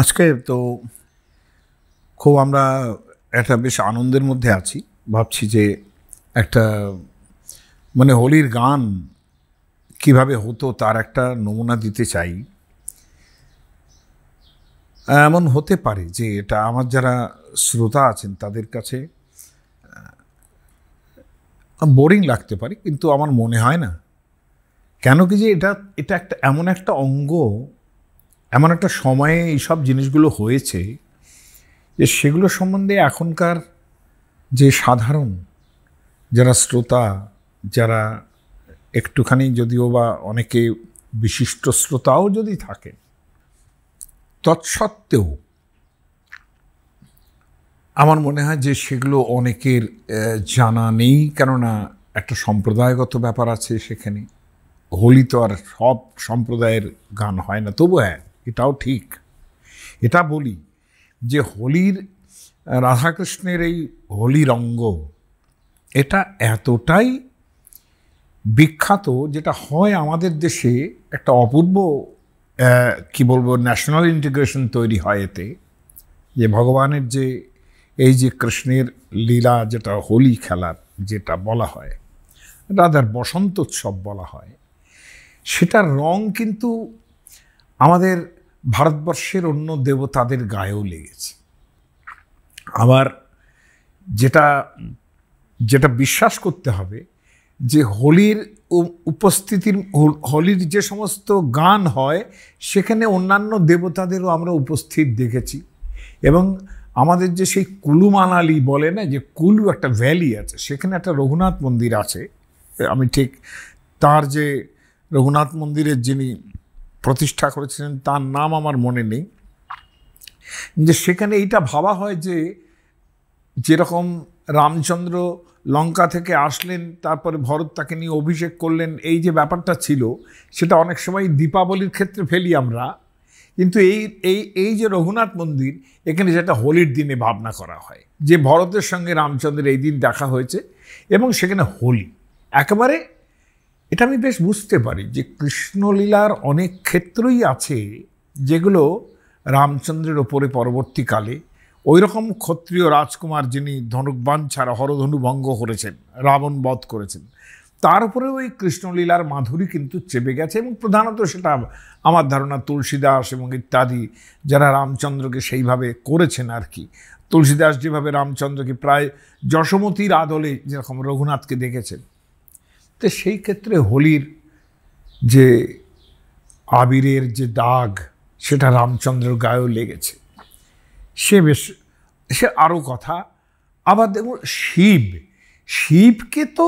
আজকে তো খুব আমরা একটা বেশ আনন্দের মধ্যে আছি ভাবছি যে একটা মানে হোলির গান কিভাবে হতো তার একটা নমুনা দিতে চাই এমন হতে পারে যে এটা আমার যারা শ্রোতা আছেন তাদের কাছে বোরিং লাগতে পারে কিন্তু আমার মনে হয় না কেন কি যে এটা এটা একটা এমন একটা অঙ্গ এমন একটা সময়ে এইসব জিনিসগুলো হয়েছে যে সেগুলো সম্বন্ধে এখনকার যে সাধারণ যারা শ্রোতা যারা একটুখানি যদিও বা অনেকে বিশিষ্ট শ্রোতাও যদি থাকে তৎসত্ত্বেও আমার মনে হয় যে সেগুলো অনেকের জানা নেই কেননা একটা সম্প্রদায়গত ব্যাপার আছে সেখানে হোলি তো আর সব সম্প্রদায়ের গান হয় না তবু হ্যাঁ এটাও ঠিক এটা বলি যে হোলির রাধাকৃষ্ণের এই হোলি রঙ্গ এটা এতটাই বিখ্যাত যেটা হয় আমাদের দেশে একটা অপূর্ব কি বলবো ন্যাশনাল ইন্টিগ্রেশন তৈরি হয় এতে যে ভগবানের যে এই যে কৃষ্ণের লীলা যেটা হোলি খেলার যেটা বলা হয় রাধার বসন্ত উৎসব বলা হয় সেটার রং কিন্তু আমাদের ভারতবর্ষের অন্য দেবতাদের গায়েও লেগেছে আবার যেটা যেটা বিশ্বাস করতে হবে যে হোলির উপস্থিতির হোলির যে সমস্ত গান হয় সেখানে অন্যান্য দেবতাদেরও আমরা উপস্থিত দেখেছি এবং আমাদের যে সেই কুলু মানালি বলে না যে কুলু একটা ভ্যালি আছে সেখানে একটা রঘুনাথ মন্দির আছে আমি ঠিক তার যে রঘুনাথ মন্দিরের যিনি প্রতিষ্ঠা করেছিলেন তার নাম আমার মনে নেই যে সেখানে এইটা ভাবা হয় যে যেরকম রামচন্দ্র লঙ্কা থেকে আসলেন তারপরে ভরত তাকে নিয়ে অভিষেক করলেন এই যে ব্যাপারটা ছিল সেটা অনেক সময় দীপাবলির ক্ষেত্রে ফেলি আমরা কিন্তু এই এই এই যে রঘুনাথ মন্দির এখানে যেটা হোলির দিনে ভাবনা করা হয় যে ভরতের সঙ্গে রামচন্দ্রের এই দিন দেখা হয়েছে এবং সেখানে হোলি একেবারে এটা আমি বেশ বুঝতে পারি যে কৃষ্ণলীলার অনেক ক্ষেত্রই আছে যেগুলো রামচন্দ্রের ওপরে পরবর্তীকালে ওই রকম ক্ষত্রিয় রাজকুমার যিনি ধনুকবান ছাড়া হরধনু ভঙ্গ করেছেন রাবণ বধ করেছেন তার উপরে ওই কৃষ্ণলীলার মাধুরী কিন্তু চেপে গেছে এবং প্রধানত সেটা আমার ধারণা তুলসীদাস এবং ইত্যাদি যারা রামচন্দ্রকে সেইভাবে করেছেন আর কি তুলসীদাস যেভাবে রামচন্দ্রকে প্রায় যশমতির আদলে যেরকম রঘুনাথকে দেখেছেন তো সেই ক্ষেত্রে হোলির যে আবিরের যে দাগ সেটা রামচন্দ্রের গায়েও লেগেছে সে বেশ সে আরও কথা আবার দেখুন শিব শিবকে তো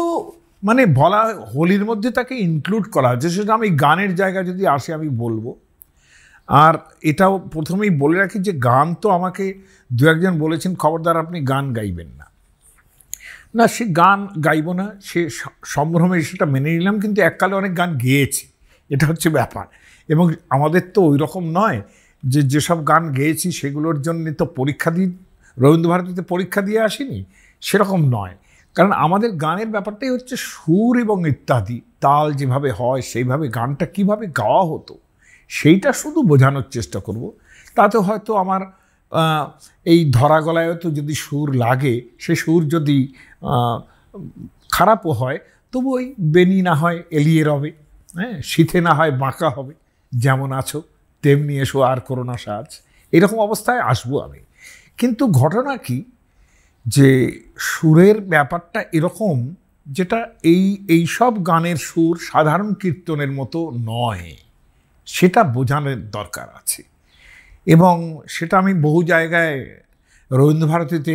মানে বলা হোলির মধ্যে তাকে ইনক্লুড করা হয়েছে সেটা আমি গানের জায়গা যদি আসে আমি বলবো আর এটাও প্রথমেই বলে রাখি যে গান তো আমাকে দু একজন বলেছেন খবরদার আপনি গান গাইবেন না না সে গান গাইব না সে সম্ভ্রমে সেটা মেনে নিলাম কিন্তু এককালে অনেক গান গেয়েছি এটা হচ্ছে ব্যাপার এবং আমাদের তো ওই রকম নয় যে যেসব গান গেয়েছি সেগুলোর জন্য তো পরীক্ষা দিই রবীন্দ্রভারতীতে পরীক্ষা দিয়ে আসিনি সেরকম নয় কারণ আমাদের গানের ব্যাপারটাই হচ্ছে সুর এবং ইত্যাদি তাল যেভাবে হয় সেইভাবে গানটা কিভাবে গাওয়া হতো সেইটা শুধু বোঝানোর চেষ্টা করব তাতে হয়তো আমার এই ধরা গলায় তো যদি সুর লাগে সে সুর যদি খারাপও হয় তবু ওই বেনি না হয় এলিয়ে রবে হ্যাঁ শীতে না হয় বাঁকা হবে যেমন আছো তেমনি এসো আর করো না সাজ এরকম অবস্থায় আসবো আমি কিন্তু ঘটনা কি যে সুরের ব্যাপারটা এরকম যেটা এই এই সব গানের সুর সাধারণ কীর্তনের মতো নয় সেটা বোঝানোর দরকার আছে এবং সেটা আমি বহু জায়গায় রবীন্দ্রভারতীতে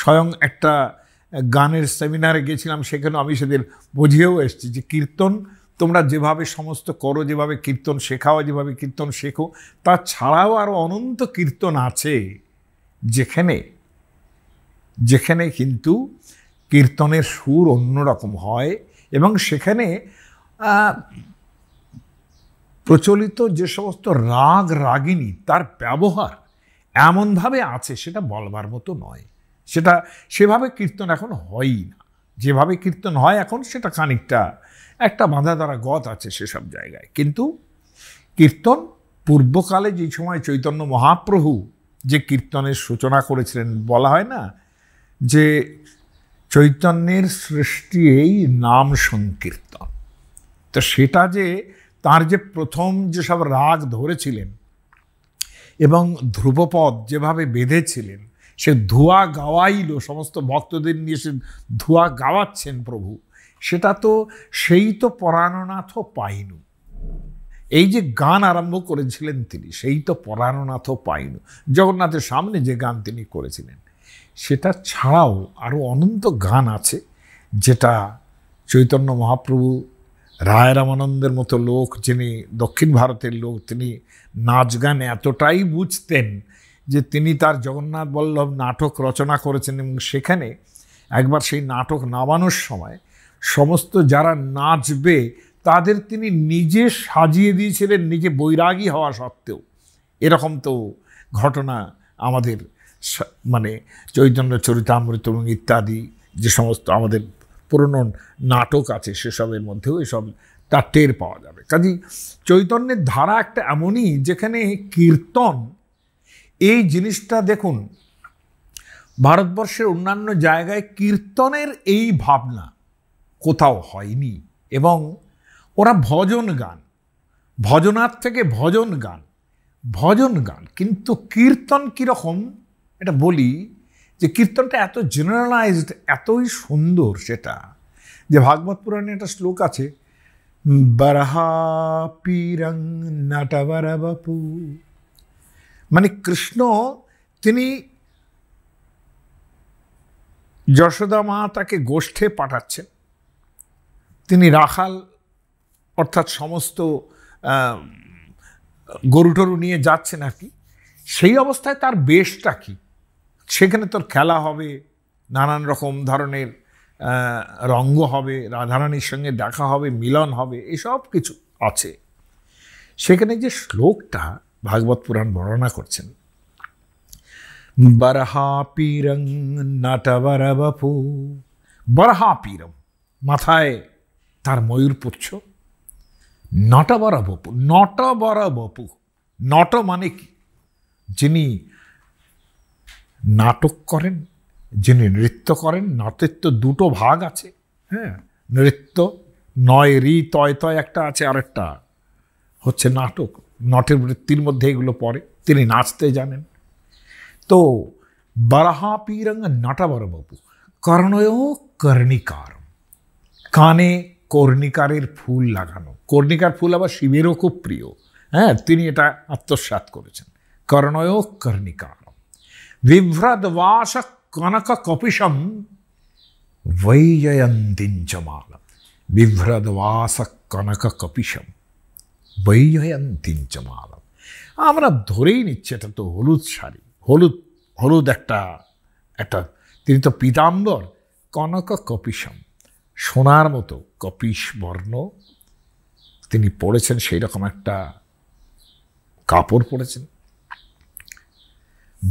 স্বয়ং একটা গানের সেমিনারে গেছিলাম সেখানে আমি সেদের বুঝিয়েও এসেছি যে কীর্তন তোমরা যেভাবে সমস্ত করো যেভাবে কীর্তন শেখাও যেভাবে কীর্তন শেখো তা ছাড়াও আরও অনন্ত কীর্তন আছে যেখানে যেখানে কিন্তু কীর্তনের সুর অন্যরকম হয় এবং সেখানে প্রচলিত যে সমস্ত রাগ রাগিনী তার ব্যবহার এমনভাবে আছে সেটা বলবার মতো নয় সেটা সেভাবে কীর্তন এখন হয়ই না যেভাবে কীর্তন হয় এখন সেটা খানিকটা একটা বাঁধা দ্বারা গত আছে সেসব জায়গায় কিন্তু কীর্তন পূর্বকালে যে সময় চৈতন্য মহাপ্রভু যে কীর্তনের সূচনা করেছিলেন বলা হয় না যে চৈতন্যের সৃষ্টি এই নাম সংকীর্তন তো সেটা যে তার যে প্রথম যেসব রাগ ধরেছিলেন এবং ধ্রুবপদ যেভাবে বেঁধেছিলেন সে ধোয়া গাওয়াইল সমস্ত ভক্তদের নিয়ে সে ধোয়া গাওয়াচ্ছেন প্রভু সেটা তো সেই তো পরাণনাথ পাইনু এই যে গান আরম্ভ করেছিলেন তিনি সেই তো পরাণনাথ পাইনু জগন্নাথের সামনে যে গান তিনি করেছিলেন সেটা ছাড়াও আরও অনন্ত গান আছে যেটা চৈতন্য মহাপ্রভু রায় রামানন্দের মতো লোক যিনি দক্ষিণ ভারতের লোক তিনি নাচ গান এতটাই বুঝতেন যে তিনি তার জগন্নাথ বল্লভ নাটক রচনা করেছেন এবং সেখানে একবার সেই নাটক নামানোর সময় সমস্ত যারা নাচবে তাদের তিনি নিজে সাজিয়ে দিয়েছিলেন নিজে বৈরাগী হওয়া সত্ত্বেও এরকম তো ঘটনা আমাদের মানে চৈতন্য চরিতামৃত এবং ইত্যাদি যে সমস্ত আমাদের পুরনো নাটক আছে সেসবের মধ্যেও এসব তার টের পাওয়া যাবে কাজেই চৈতন্যের ধারা একটা এমনই যেখানে কীর্তন এই জিনিসটা দেখুন ভারতবর্ষের অন্যান্য জায়গায় কীর্তনের এই ভাবনা কোথাও হয়নি এবং ওরা ভজন গান ভজনার থেকে ভজন গান ভজন গান কিন্তু কীর্তন কীরকম এটা বলি যে কীর্তনটা এত জেনারেলাইজড এতই সুন্দর সেটা যে ভাগবত পুরাণে একটা শ্লোক আছে বারহা পীরং নাটাবার বাপু মানে কৃষ্ণ তিনি যশোদা মা তাকে গোষ্ঠে পাঠাচ্ছেন তিনি রাখাল অর্থাৎ সমস্ত গরু টরু নিয়ে যাচ্ছেন আর কি সেই অবস্থায় তার বেশটা কী সেখানে তোর খেলা হবে নানান রকম ধরনের রঙ্গ হবে রাধারানীর সঙ্গে দেখা হবে মিলন হবে এসব কিছু আছে সেখানে যে শ্লোকটা ভাগবত পুরাণ বর্ণনা করছেন বরহাপিরং বরহা বরহাপিরম মাথায় তার ময়ূর পুচ্ছ নটবর বপু নট মানে কি যিনি নাটক করেন যিনি নৃত্য করেন তো দুটো ভাগ আছে হ্যাঁ নৃত্য নয় রি তয় তয় একটা আছে আরেকটা হচ্ছে নাটক নটের বৃত্তির মধ্যে এগুলো পড়ে তিনি নাচতে জানেন তো বরাহা পিরঙ্গ নটাবর বাবু কর্ণয় কর্ণিকার কানে কর্ণিকারের ফুল লাগানো কর্ণিকার ফুল আবার শিবেরও খুব প্রিয় হ্যাঁ তিনি এটা আত্মসাত করেছেন কর্ণয় কর্ণিকার বিভ্রদবাস কনক কপিশম বৈজয়ন্তিঞ্চমাল বিভ্রদবাস কনক কপিশম বৈজয়ন্তিঞ্চমাল আমরা ধরেই নিচ্ছি এটা তো হলুদ শাড়ি হলুদ হলুদ একটা একটা তিনি তো পিতাম্বর কনক কপিশম সোনার মতো কপিস বর্ণ তিনি পড়েছেন সেই রকম একটা কাপড় পরেছেন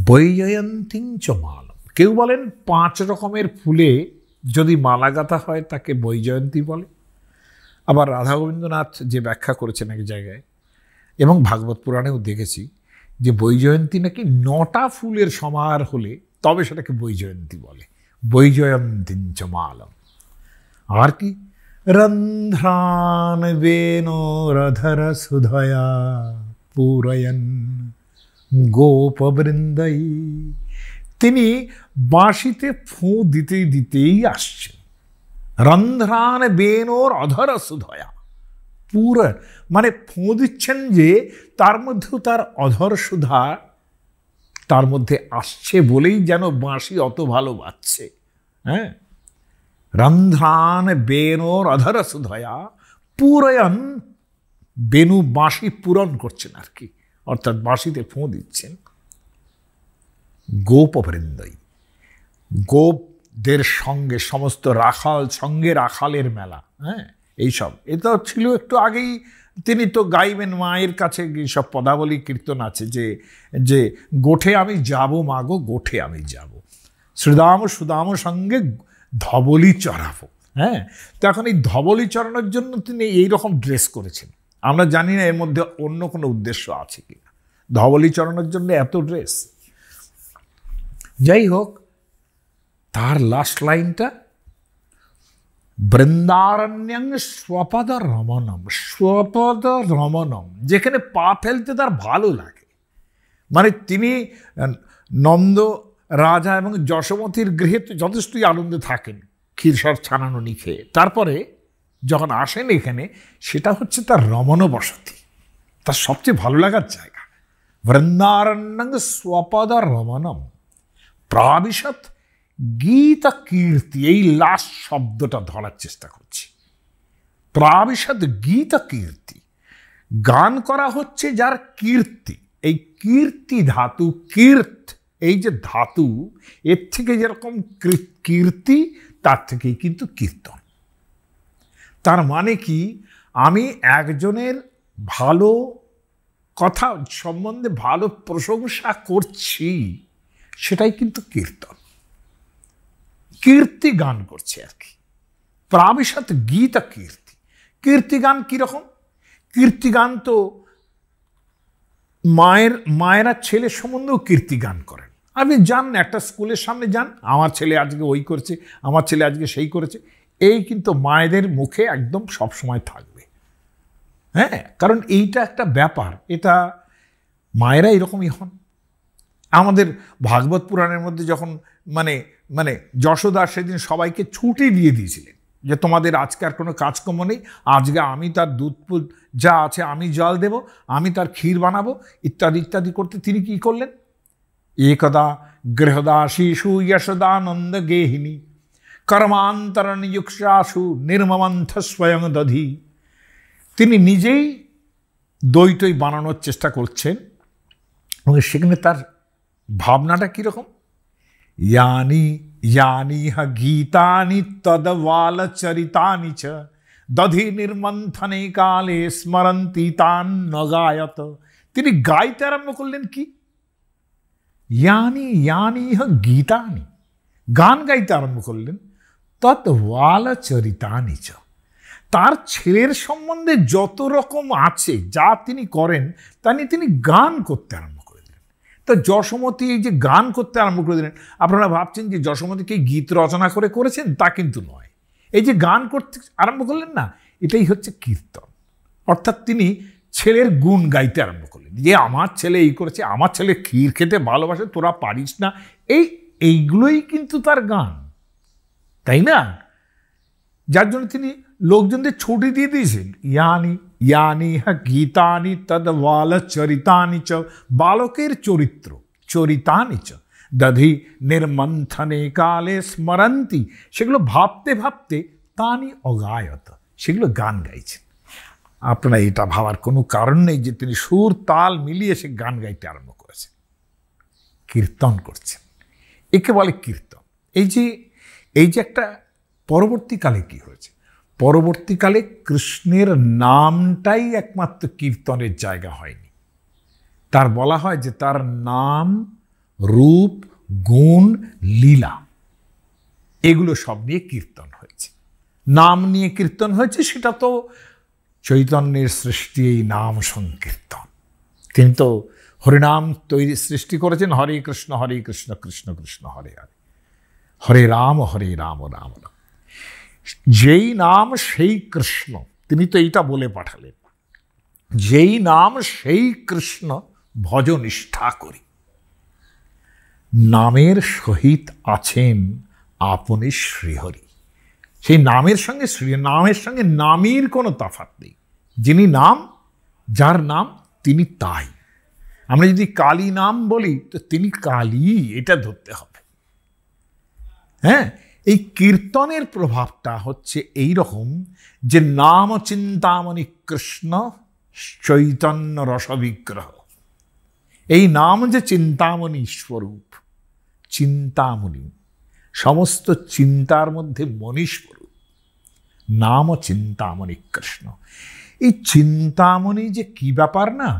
বৈজয়ন্তীঞ্চ মালম কেউ বলেন পাঁচ রকমের ফুলে যদি মালা গাঁথা হয় তাকে বৈজয়ন্তী বলে আবার রাধা গোবিন্দনাথ যে ব্যাখ্যা করেছেন এক জায়গায় এবং ভাগবত পুরাণেও দেখেছি যে বৈজয়ন্তী নাকি নটা ফুলের সমাহার হলে তবে সেটাকে বৈজয়ন্তী বলে বৈজয়ন্তীঞ্চ মালম আর কি রন্ধ্রান বেন রধর সুধয়া পূরয়ন গোপবৃন্দাই তিনি বাঁশিতে ফু দিতে দিতেই আসছেন রন্ধ্রান বেনোর অধর সুধয়া পুর মানে ফু দিচ্ছেন যে তার মধ্যেও তার অধর সুধা তার মধ্যে আসছে বলেই যেন বাঁশি অত ভালো বাজছে হ্যাঁ রন্ধ্রান বেনোর অধর সুধয়া পুরয়ন বেনু বাঁশি পূরণ করছেন আর কি অর্থাৎ বাঁশিতে ফোঁ দিচ্ছেন গোপ বৃন্দই গোপদের সঙ্গে সমস্ত রাখাল সঙ্গে রাখালের মেলা হ্যাঁ এইসব এটা ছিল একটু আগেই তিনি তো গাইবেন মায়ের কাছে সব পদাবলী কীর্তন আছে যে যে গোঠে আমি যাব মাগো গোঠে আমি যাব শ্রীদাম সুদাম সঙ্গে ধবলি চড়াবো হ্যাঁ তো এখন এই ধবলি চড়ানোর জন্য তিনি এই রকম ড্রেস করেছেন আমরা জানি না এর মধ্যে অন্য কোনো উদ্দেশ্য আছে কি না ধবলি জন্য এত ড্রেস যাই হোক তার লাস্ট লাইনটা বৃন্দারণ্যং স্বপদ রমণম স্বপদ রমণম যেখানে পা ফেলতে তার ভালো লাগে মানে তিনি নন্দ রাজা এবং যশোমতির গৃহে যথেষ্টই আনন্দে থাকেন ক্ষীরসর ছানানো নিখে তারপরে যখন আসেন এখানে সেটা হচ্ছে তার রমণ বসতি তার সবচেয়ে ভালো লাগার জায়গা বৃন্দারণ্যাঙ্গ স্বপদ রমণম প্রাবিশত গীতা কীর্তি এই লাস্ট শব্দটা ধরার চেষ্টা করছি প্রাবিশত গীতা কীর্তি গান করা হচ্ছে যার কীর্তি এই কীর্তি ধাতু কীর্ত এই যে ধাতু এর থেকে যেরকম কীর্তি তার থেকেই কিন্তু কীর্তন তার মানে কি আমি একজনের ভালো কথা সম্বন্ধে ভালো প্রশংসা করছি সেটাই কিন্তু কীর্তন কীর্তি গান করছে আর কি প্রাবিশাত গীতা কীর্তি কীর্তি গান কীরকম কীর্তি গান তো মায়ের মায়েরা ছেলে সম্বন্ধেও কীর্তি গান করেন আপনি যান একটা স্কুলের সামনে যান আমার ছেলে আজকে ওই করছে আমার ছেলে আজকে সেই করেছে এই কিন্তু মায়েদের মুখে একদম সবসময় থাকবে হ্যাঁ কারণ এইটা একটা ব্যাপার এটা মায়েরা এরকমই হন আমাদের ভাগবত পুরাণের মধ্যে যখন মানে মানে যশোদা সেদিন সবাইকে ছুটি দিয়ে দিয়েছিলেন যে তোমাদের আজকে আর কোনো কাজকর্ম নেই আজকে আমি তার দুধ যা আছে আমি জল দেব আমি তার ক্ষীর বানাবো ইত্যাদি ইত্যাদি করতে তিনি কী করলেন একদা শিশু যশোদানন্দ গেহিনী কর্মান্তরণযুক্তাসু নির্মমন্থ স্বয়ং দধি তিনি নিজেই দৈতই বানানোর চেষ্টা করছেন এবং সেখানে তার ভাবনাটা কীরকম ইয়ানি ইয়ানি হ গীতানি তদওয়াল চরিতানি চ দধি নির্মন্থনে কালে স্মরন্তি তান নগায়ত তিনি গাইতে আরম্ভ করলেন কি ইয়ানি হ গীতানি গান গাইতে আরম্ভ করলেন চরিতা চ তার ছেলের সম্বন্ধে যত রকম আছে যা তিনি করেন তা নিয়ে তিনি গান করতে আরম্ভ করে দিলেন তো যশমতী এই যে গান করতে আরম্ভ করে দিলেন আপনারা ভাবছেন যে যশমতীকে গীত রচনা করে করেছেন তা কিন্তু নয় এই যে গান করতে আরম্ভ করলেন না এটাই হচ্ছে কীর্তন অর্থাৎ তিনি ছেলের গুণ গাইতে আরম্ভ করলেন যে আমার ছেলে এই করেছে আমার ছেলে ক্ষীর খেতে ভালোবাসে তোরা পারিস না এই এইগুলোই কিন্তু তার গান তাই না যার জন্য তিনি লোকজনদের ছুটি দিয়ে দিয়েছেন ইয়ানি ইয়ানি হা হ্যাঁ, গীতানি তদ বাল চরিতানি চ বালকের চরিত্র চরিতানি চ দধি নির্মন্থনে কালে স্মরন্তি সেগুলো ভাবতে ভাবতে তানি অগায়ত সেগুলো গান গাইছেন আপনার এটা ভাবার কোনো কারণ নেই যে তিনি সুর তাল মিলিয়ে সে গান গাইতে আরম্ভ করেছেন কীর্তন করছেন একে বলে কীর্তন এই যে এই যে একটা পরবর্তীকালে কি হয়েছে পরবর্তীকালে কৃষ্ণের নামটাই একমাত্র কীর্তনের জায়গা হয়নি তার বলা হয় যে তার নাম রূপ গুণ লীলা এগুলো সব নিয়ে কীর্তন হয়েছে নাম নিয়ে কীর্তন হয়েছে সেটা তো চৈতন্যের সৃষ্টি এই নাম সংকীর্তন তিনি তো হরিনাম তৈরি সৃষ্টি করেছেন হরে কৃষ্ণ হরে কৃষ্ণ কৃষ্ণ কৃষ্ণ হরে হরে হরে রাম হরে রাম রাম রাম যেই নাম সেই কৃষ্ণ তিনি তো এইটা বলে পাঠালেন যেই নাম সেই কৃষ্ণ ভজ নিষ্ঠা করি নামের সহিত আছেন আপনি শ্রীহরি সেই নামের সঙ্গে শ্রী নামের সঙ্গে নামের কোনো তাফাত নেই যিনি নাম যার নাম তিনি তাই আমরা যদি কালী নাম বলি তো তিনি কালী এটা ধরতে হবে হ্যাঁ এই কীর্তনের প্রভাবটা হচ্ছে এই রকম যে নাম চিন্তামণি কৃষ্ণ চৈতন্য রসবিগ্রহ এই নাম যে চিন্তামণি স্বরূপ চিন্তামণি সমস্ত চিন্তার মধ্যে মণিস্বরূপ নাম চিন্তামণি কৃষ্ণ এই চিন্তামণি যে কি ব্যাপার না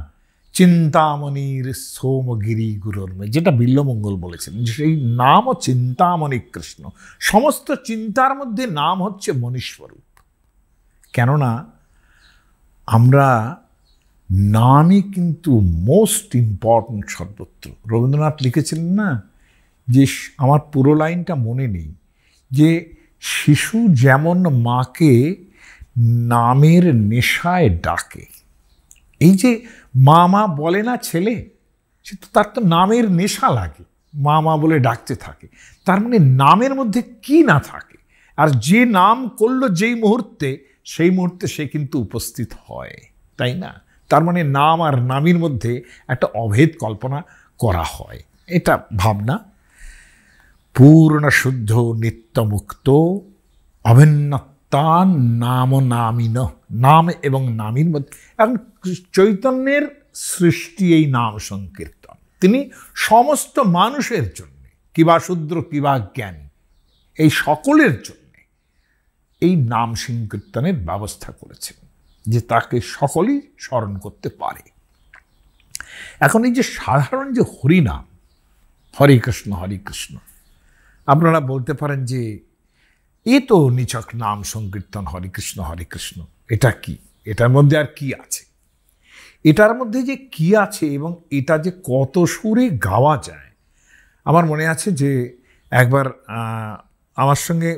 চিন্তামণির সোমগিরি গুরুর্মে যেটা বিল্লমঙ্গল বলেছিলেন সেই নামও চিন্তামণি কৃষ্ণ সমস্ত চিন্তার মধ্যে নাম হচ্ছে মনীস্বরূপ কেননা আমরা নামই কিন্তু মোস্ট ইম্পর্ট্যান্ট সর্বত্র রবীন্দ্রনাথ লিখেছিলেন না যে আমার পুরো লাইনটা মনে নেই যে শিশু যেমন মাকে নামের নেশায় ডাকে এই যে মা মা বলে না ছেলে সে তো তার তো নামের নেশা লাগে মা মা বলে ডাকতে থাকে তার মানে নামের মধ্যে কি না থাকে আর যে নাম করলো যেই মুহূর্তে সেই মুহূর্তে সে কিন্তু উপস্থিত হয় তাই না তার মানে নাম আর নামের মধ্যে একটা অভেদ কল্পনা করা হয় এটা ভাবনা পূর্ণ শুদ্ধ নিত্যমুক্ত অভিন্নত্ব তার নাম নামিন নাম এবং নামিন মধ্যে এখন চৈতন্যের সৃষ্টি এই নাম সংকীর্তন তিনি সমস্ত মানুষের জন্য কিবা শূদ্র কিবা জ্ঞান এই সকলের জন্য এই নাম সংকীর্তনের ব্যবস্থা করেছেন যে তাকে সকলেই স্মরণ করতে পারে এখন এই যে সাধারণ যে হরিনাম হরে কৃষ্ণ হরে কৃষ্ণ আপনারা বলতে পারেন যে এ তো নিচক নাম সংকীর্তন হরে কৃষ্ণ হরে কৃষ্ণ এটা কি এটার মধ্যে আর কি আছে এটার মধ্যে যে কি আছে এবং এটা যে কত সুরে গাওয়া যায় আমার মনে আছে যে একবার আমার সঙ্গে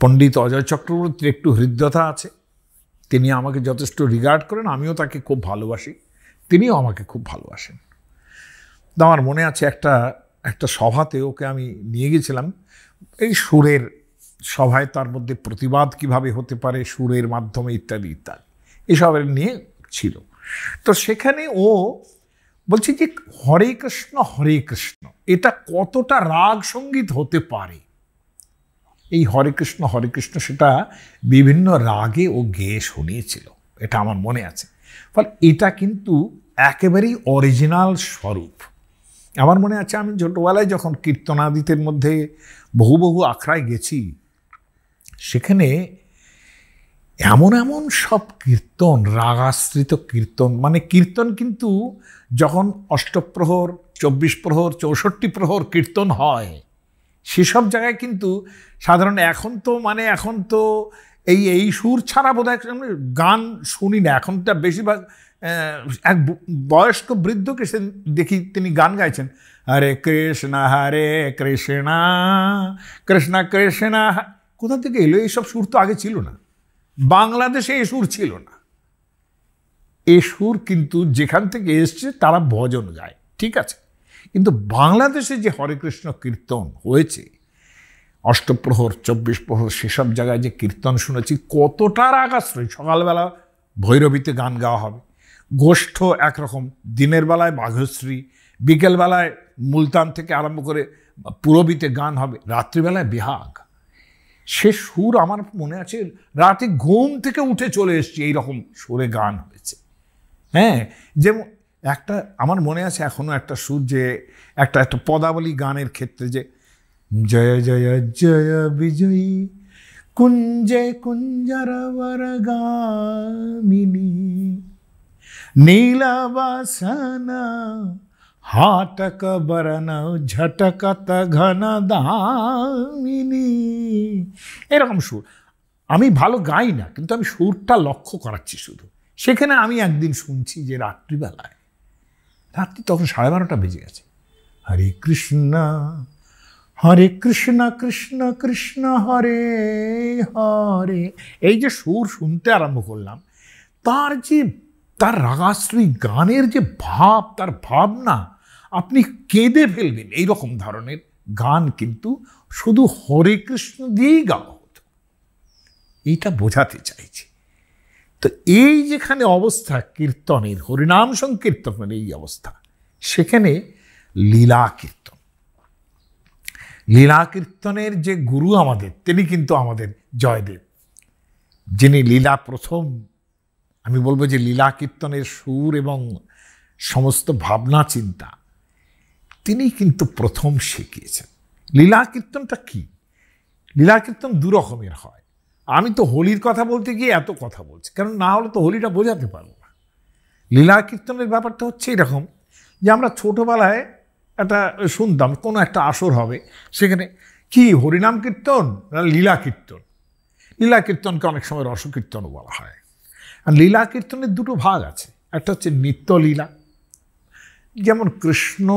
পণ্ডিত অজয় চক্রবর্তীর একটু হৃদ্যতা আছে তিনি আমাকে যথেষ্ট রিগার্ড করেন আমিও তাকে খুব ভালোবাসি তিনিও আমাকে খুব ভালোবাসেন আমার মনে আছে একটা একটা সভাতে ওকে আমি নিয়ে গেছিলাম এই সুরের সভায় তার মধ্যে প্রতিবাদ কিভাবে হতে পারে সুরের মাধ্যমে ইত্যাদি ইত্যাদি এসবের নিয়ে ছিল তো সেখানে ও বলছে যে হরে কৃষ্ণ হরে কৃষ্ণ এটা কতটা রাগ সঙ্গীত হতে পারে এই হরে কৃষ্ণ হরে কৃষ্ণ সেটা বিভিন্ন রাগে ও গেয়ে শুনিয়েছিল এটা আমার মনে আছে ফলে এটা কিন্তু একেবারেই অরিজিনাল স্বরূপ আমার মনে আছে আমি ছোটোবেলায় যখন কীর্তনাদিতের মধ্যে বহু বহু আখড়ায় গেছি সেখানে এমন এমন সব কীর্তন রাগাশ্রিত কীর্তন মানে কীর্তন কিন্তু যখন অষ্টপ্রহর চব্বিশ প্রহর চৌষট্টি প্রহর কীর্তন হয় সেসব জায়গায় কিন্তু সাধারণ এখন তো মানে এখন তো এই এই সুর ছাড়া বোধ হয় গান শুনি না এখন তো বেশিরভাগ এক বয়স্ক বৃদ্ধকে সে দেখি তিনি গান গাইছেন হরে কৃষ্ণ হরে কৃষ্ণা কৃষ্ণ কৃষ্ণা কোথা থেকে এলো এইসব সুর তো আগে ছিল না বাংলাদেশে এ সুর ছিল না এ সুর কিন্তু যেখান থেকে এসছে তারা ভজন গায় ঠিক আছে কিন্তু বাংলাদেশে যে হরে কৃষ্ণ কীর্তন হয়েছে অষ্টপ্রহর চব্বিশ প্রহর সেসব জায়গায় যে কীর্তন শুনেছি কতটার রাগাশ্রয় সকালবেলা ভৈরবীতে গান গাওয়া হবে গোষ্ঠ একরকম দিনের বেলায় মাঘশ্রী বিকেলবেলায় মুলতান থেকে আরম্ভ করে পুরবীতে গান হবে রাত্রিবেলায় বিহাগ সে সুর আমার মনে আছে রাতে ঘুম থেকে উঠে চলে এসছি এইরকম সুরে গান হয়েছে হ্যাঁ যেমন একটা আমার মনে আছে এখনও একটা সুর যে একটা একটা পদাবলী গানের ক্ষেত্রে যে জয় জয় জয় বিজয়ী কুঞ্জে কুঞ্জরবর গামিনী নীলাবাসনা ಹಾಟಕ বরণ ঝটকত ঘন দামিনী এরকম সুর আমি ভালো গাই না কিন্তু আমি সুরটা লক্ষ্য করাচ্ছি শুধু সেখানে আমি একদিন শুনছি যে রাত্রিবেলায় রাত্রি তখন সাড়ে বারোটা বেজে গেছে হরে কৃষ্ণ হরে কৃষ্ণ কৃষ্ণ কৃষ্ণ হরে হরে এই যে সুর শুনতে আরম্ভ করলাম তার যে তার রাগাশ্রী গানের যে ভাব তার ভাবনা আপনি কেঁদে ফেলবেন এইরকম ধরনের গান কিন্তু শুধু হরে কৃষ্ণ দিয়েই গাওয়া হতো এইটা বোঝাতে চাইছি তো এই যেখানে অবস্থা কীর্তনের হরিনাম সংকীর্তনের এই অবস্থা সেখানে লীলা কীর্তন লীলা কীর্তনের যে গুরু আমাদের তিনি কিন্তু আমাদের জয়দেব যিনি লীলা প্রথম আমি বলবো যে লীলা কীর্তনের সুর এবং সমস্ত ভাবনা চিন্তা তিনি কিন্তু প্রথম শিখিয়েছেন লীলা কীর্তনটা কী লীলা কীর্তন দুরকমের হয় আমি তো হোলির কথা বলতে গিয়ে এত কথা বলছি কারণ না হলে তো হোলিটা বোঝাতে পারবো না লীলা কীর্তনের ব্যাপারটা হচ্ছে এরকম যে আমরা ছোটোবেলায় একটা শুনতাম কোনো একটা আসর হবে সেখানে কি হরিনাম কীর্তন না লীলা কীর্তন লীলা কীর্তনকে অনেক সময় রসকীর্তনও বলা হয় আর লীলা কীর্তনের দুটো ভাগ আছে একটা হচ্ছে নিত্যলীলা যেমন কৃষ্ণ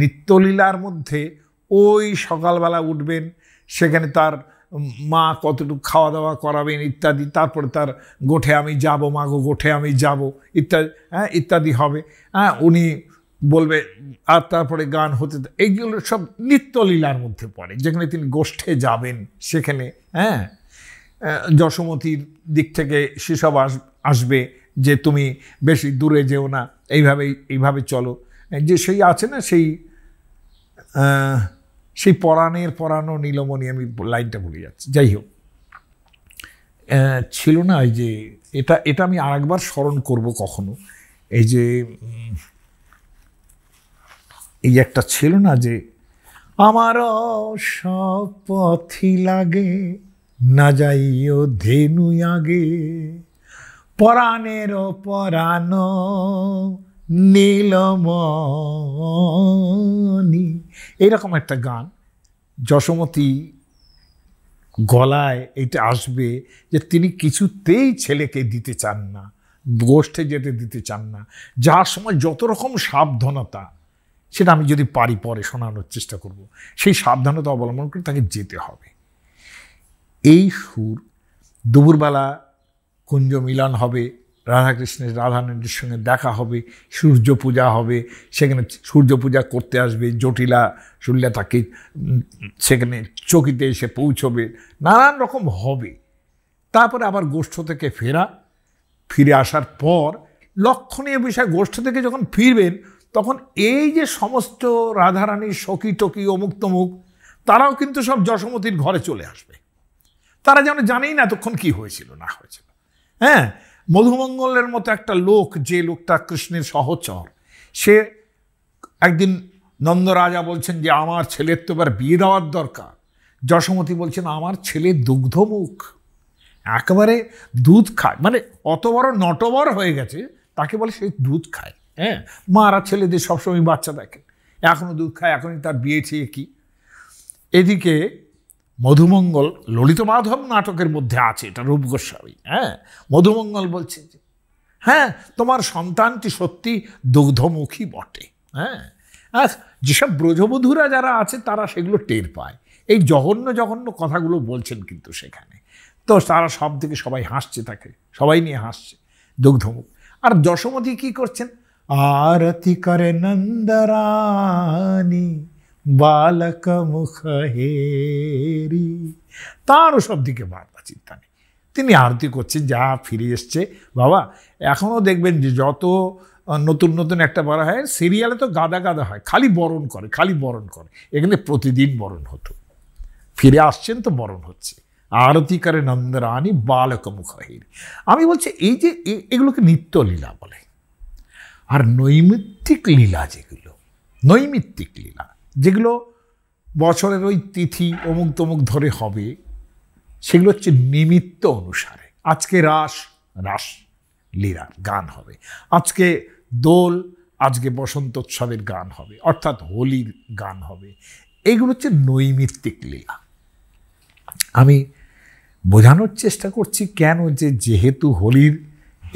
নিত্যলীলার মধ্যে ওই সকালবেলা উঠবেন সেখানে তার মা কতটুকু খাওয়া দাওয়া করাবেন ইত্যাদি তারপরে তার গোঠে আমি যাব মা গো গোঠে আমি যাব ইত্যাদি হ্যাঁ ইত্যাদি হবে হ্যাঁ উনি বলবে আর তারপরে গান হতে এইগুলো সব নিত্যলীলার মধ্যে পড়ে যেখানে তিনি গোষ্ঠে যাবেন সেখানে হ্যাঁ যশোমতির দিক থেকে সেসব আসবে যে তুমি বেশি দূরে যেও না এইভাবেই এইভাবে চলো যে সেই আছে না সেই সেই পরাণের পরানো নীলমণি আমি লাইনটা ভুলে যাচ্ছি যাই হোক ছিল না এই যে এটা এটা আমি আরেকবার স্মরণ করব কখনো এই যে এই একটা ছিল না যে আমার সব লাগে না যাইও ধেনু আগে পরাণের পরাণ নীলমণি এরকম একটা গান যশমতী গলায় এটা আসবে যে তিনি কিছুতেই ছেলেকে দিতে চান না গোষ্ঠে যেতে দিতে চান না যার সময় যত রকম সাবধানতা সেটা আমি যদি পারি পরে শোনানোর চেষ্টা করব সেই সাবধানতা অবলম্বন করে তাকে যেতে হবে এই সুর দুপুরবেলা কুঞ্জ মিলন হবে রাধাকৃষ্ণের রাধানন্দীর সঙ্গে দেখা হবে সূর্য পূজা হবে সেখানে সূর্য পূজা করতে আসবে জটিলা জটিলা তাকে সেখানে চকিতে এসে পৌঁছবে নানান রকম হবে তারপরে আবার গোষ্ঠ থেকে ফেরা ফিরে আসার পর লক্ষণীয় বিষয় গোষ্ঠ থেকে যখন ফিরবেন তখন এই যে সমস্ত রাধারানীর সখী টকি অমুক তমুক তারাও কিন্তু সব যশমতির ঘরে চলে আসবে তারা যেন জানেই না এতক্ষণ কী হয়েছিল না হয়েছিল হ্যাঁ মধুমঙ্গলের মতো একটা লোক যে লোকটা কৃষ্ণের সহচর সে একদিন নন্দরাজা বলছেন যে আমার ছেলের তো এবার বিয়ে দেওয়ার দরকার যশোমতি বলছেন আমার ছেলে দুগ্ধমুখ একেবারে দুধ খায় মানে অত বড় নটবর হয়ে গেছে তাকে বলে সে দুধ খায় হ্যাঁ মা আর ছেলেদের সবসময় বাচ্চা দেখে এখনও দুধ খায় এখনই তার বিয়ে চেয়ে এদিকে মধুমঙ্গল ললিত মাধব নাটকের মধ্যে আছে এটা রূপ গোস্বামী হ্যাঁ মধুমঙ্গল বলছে যে হ্যাঁ তোমার সন্তানটি সত্যি দুগ্ধমুখী বটে হ্যাঁ আর যেসব ব্রজবধূরা যারা আছে তারা সেগুলো টের পায় এই জঘন্য জঘন্য কথাগুলো বলছেন কিন্তু সেখানে তো তারা সব থেকে সবাই হাসছে তাকে সবাই নিয়ে হাসছে দুগ্ধমুখ আর যশোমতী কি করছেন আরতি করে নন্দরানী বালকমুখেরি তারও ওসব দিকে বারবার চিন্তা নেই তিনি আরতি করছেন যা ফিরে এসছে বাবা এখনও দেখবেন যে যত নতুন নতুন একটা বড় হয় সিরিয়ালে তো গাদা গাদা হয় খালি বরণ করে খালি বরণ করে এখানে প্রতিদিন বরণ হতো ফিরে আসছেন তো বরণ হচ্ছে আরতি করে নন্দরানী বালক মুখহীর আমি বলছি এই যে এগুলোকে নিত্য লীলা বলে আর নৈমিত্তিক লীলা যেগুলো নৈমিত্তিক লীলা যেগুলো বছরের ওই তিথি অমুক তমুক ধরে হবে সেগুলো হচ্ছে নিমিত্ত অনুসারে আজকে রাস রাস লীলা গান হবে আজকে দোল আজকে বসন্ত উৎসবের গান হবে অর্থাৎ হোলির গান হবে এগুলো হচ্ছে নৈমিত্তিক লীলা আমি বোঝানোর চেষ্টা করছি কেন যে যেহেতু হোলির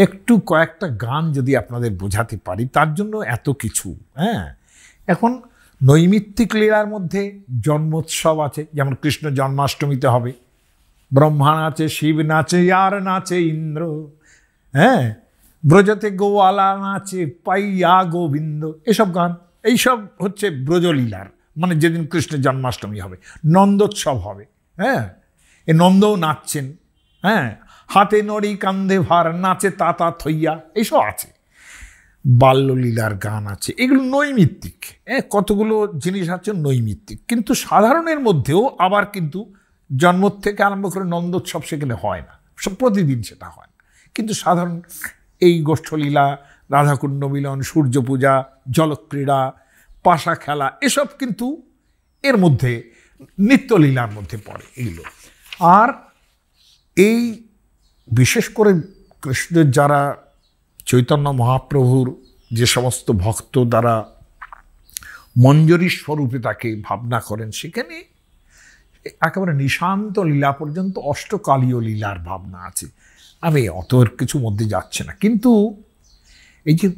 একটু কয়েকটা গান যদি আপনাদের বোঝাতে পারি তার জন্য এত কিছু হ্যাঁ এখন নৈমিত্তিক লীলার মধ্যে জন্মোৎসব আছে যেমন কৃষ্ণ জন্মাষ্টমীতে হবে ব্রহ্মা নাচে শিব নাচে আর নাচে ইন্দ্র হ্যাঁ ব্রজতে গোয়ালা নাচে পাইয়া গোবিন্দ এসব গান এইসব হচ্ছে ব্রজলীলার মানে যেদিন কৃষ্ণ জন্মাষ্টমী হবে নন্দোৎসব হবে হ্যাঁ এ নন্দও নাচছেন হ্যাঁ হাতে নড়ি কান্ধে ভার নাচে তাতা থইয়া এইসব আছে বাল্যলীলার গান আছে এগুলো নৈমিত্তিক হ্যাঁ কতগুলো জিনিস আছে নৈমিত্তিক কিন্তু সাধারণের মধ্যেও আবার কিন্তু জন্ম থেকে আরম্ভ করে নন্দোৎসব সেখানে হয় না সব প্রতিদিন সেটা হয় না কিন্তু সাধারণ এই গোষ্ঠলীলা রাধাকুণ্ড মিলন সূর্য পূজা জলক্রীড়া পাশা খেলা এসব কিন্তু এর মধ্যে নিত্যলীলার মধ্যে পড়ে এগুলো আর এই বিশেষ করে কৃষ্ণের যারা চৈতন্য মহাপ্রভুর যে সমস্ত ভক্ত দ্বারা মঞ্জরী স্বরূপে তাকে ভাবনা করেন সেখানে একেবারে নিশান্ত লীলা পর্যন্ত অষ্টকালীয় লীলার ভাবনা আছে আমি অত কিছু মধ্যে যাচ্ছে না কিন্তু এই যে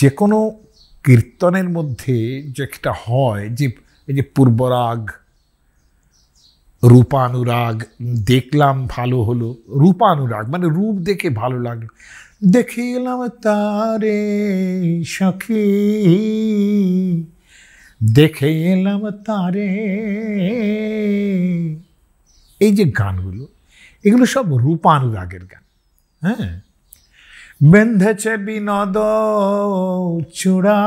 যে কোনো কীর্তনের মধ্যে যেটা হয় যে এই যে পূর্বরাগ রূপানুরাগ দেখলাম ভালো হলো রূপানুরাগ মানে রূপ দেখে ভালো লাগলো দেখিলাম তারে সখী দেখে এলাম তারে এই যে গানগুলো এগুলো সব রূপানুরাগের গান হ্যাঁ বেঁধেছে বিনদ চূড়া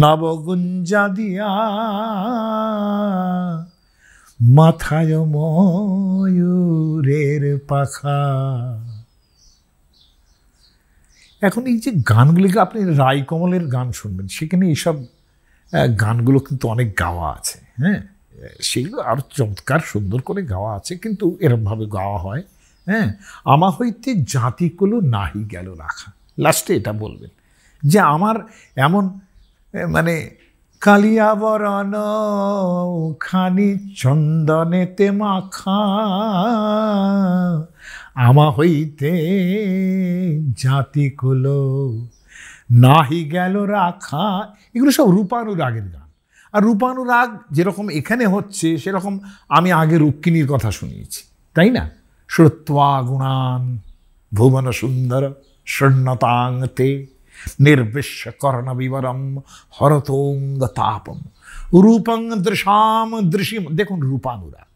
নবগুঞ্জা দিয়া মাথায় ময়ূরের পাখা এখন এই যে গানগুলিকে আপনি রায়কমলের গান শুনবেন সেখানে এইসব গানগুলো কিন্তু অনেক গাওয়া আছে হ্যাঁ সেগুলো আরও চমৎকার সুন্দর করে গাওয়া আছে কিন্তু এরমভাবে গাওয়া হয় হ্যাঁ আমা হইতে জাতিগুলো নাহি গেল রাখা লাস্টে এটা বলবেন যে আমার এমন মানে কালিয়াবরণ খানি চন্দনেতে মাখা আমা হইতে জাতি কুলো নাহি গেল রাখা এগুলো সব রূপানুরাগের গান আর রূপানুরাগ যেরকম এখানে হচ্ছে সেরকম আমি আগে রুক্মিণীর কথা শুনিয়েছি তাই না শ্রোত্বা গুণান ভুবন সুন্দর শূন্যতাং তে নির্বিশ্ব কর্ণ বিবরম হরতোঙ্গ তাপম রূপং দৃশাম দৃশিম দেখুন রূপানুরাগ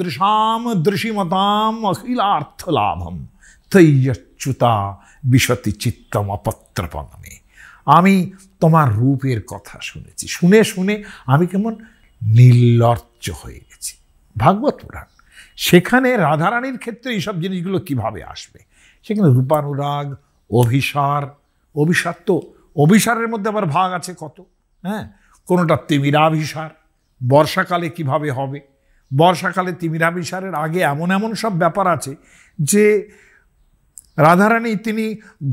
দৃশাম দৃশিমতাম অখিলার্থ লাভম তৈয়চ্যুতা বিশতি চিত্তম অপত্রপঙ্গমে আমি তোমার রূপের কথা শুনেছি শুনে শুনে আমি কেমন নির্লজ্জ হয়ে গেছি ভাগবত পুরাণ সেখানে রাধারানীর ক্ষেত্রে এইসব জিনিসগুলো কিভাবে আসবে সেখানে রূপানুরাগ অভিসার অভিসার তো অভিসারের মধ্যে আবার ভাগ আছে কত হ্যাঁ কোনোটা তিমিরাভিসার বর্ষাকালে কিভাবে হবে বর্ষাকালে তিমিরাবিসারের আগে এমন এমন সব ব্যাপার আছে যে রাধারানী তিনি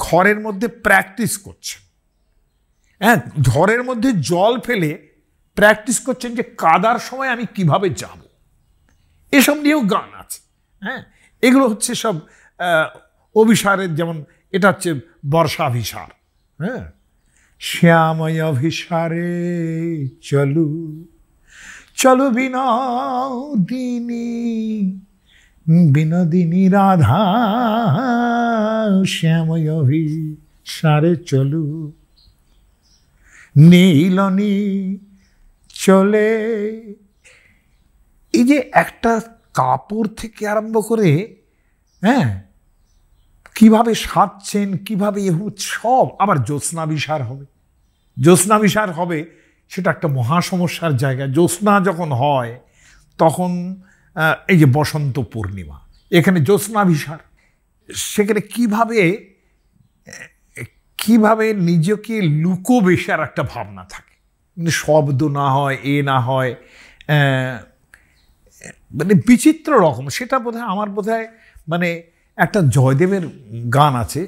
ঘরের মধ্যে প্র্যাকটিস করছেন হ্যাঁ ঘরের মধ্যে জল ফেলে প্র্যাকটিস করছেন যে কাদার সময় আমি কিভাবে যাব এসব নিয়েও গান আছে হ্যাঁ এগুলো হচ্ছে সব অভিসারের যেমন এটা হচ্ছে বর্ষাভিসার হ্যাঁ শ্যাময় অভিসারে চলু চলো বিনোদিনী বিনোদিনী রাধা শ্যাময়ভি সারে চলু নীলনি চলে এই যে একটা কাপড় থেকে আরম্ভ করে হ্যাঁ কিভাবে সাজছেন কিভাবে এ সব আবার জ্যোৎস্নাবিসার হবে জ্যোৎস্নাবিসার হবে সেটা একটা মহা সমস্যার জায়গা জ্যোৎস্না যখন হয় তখন এই যে বসন্ত পূর্ণিমা এখানে জ্যোৎস্নাভিসার সেখানে কিভাবে কিভাবে নিজেকে লুকোবেশার একটা ভাবনা থাকে মানে শব্দ না হয় এ না হয় মানে বিচিত্র রকম সেটা বোধ আমার বোধ মানে একটা জয়দেবের গান আছে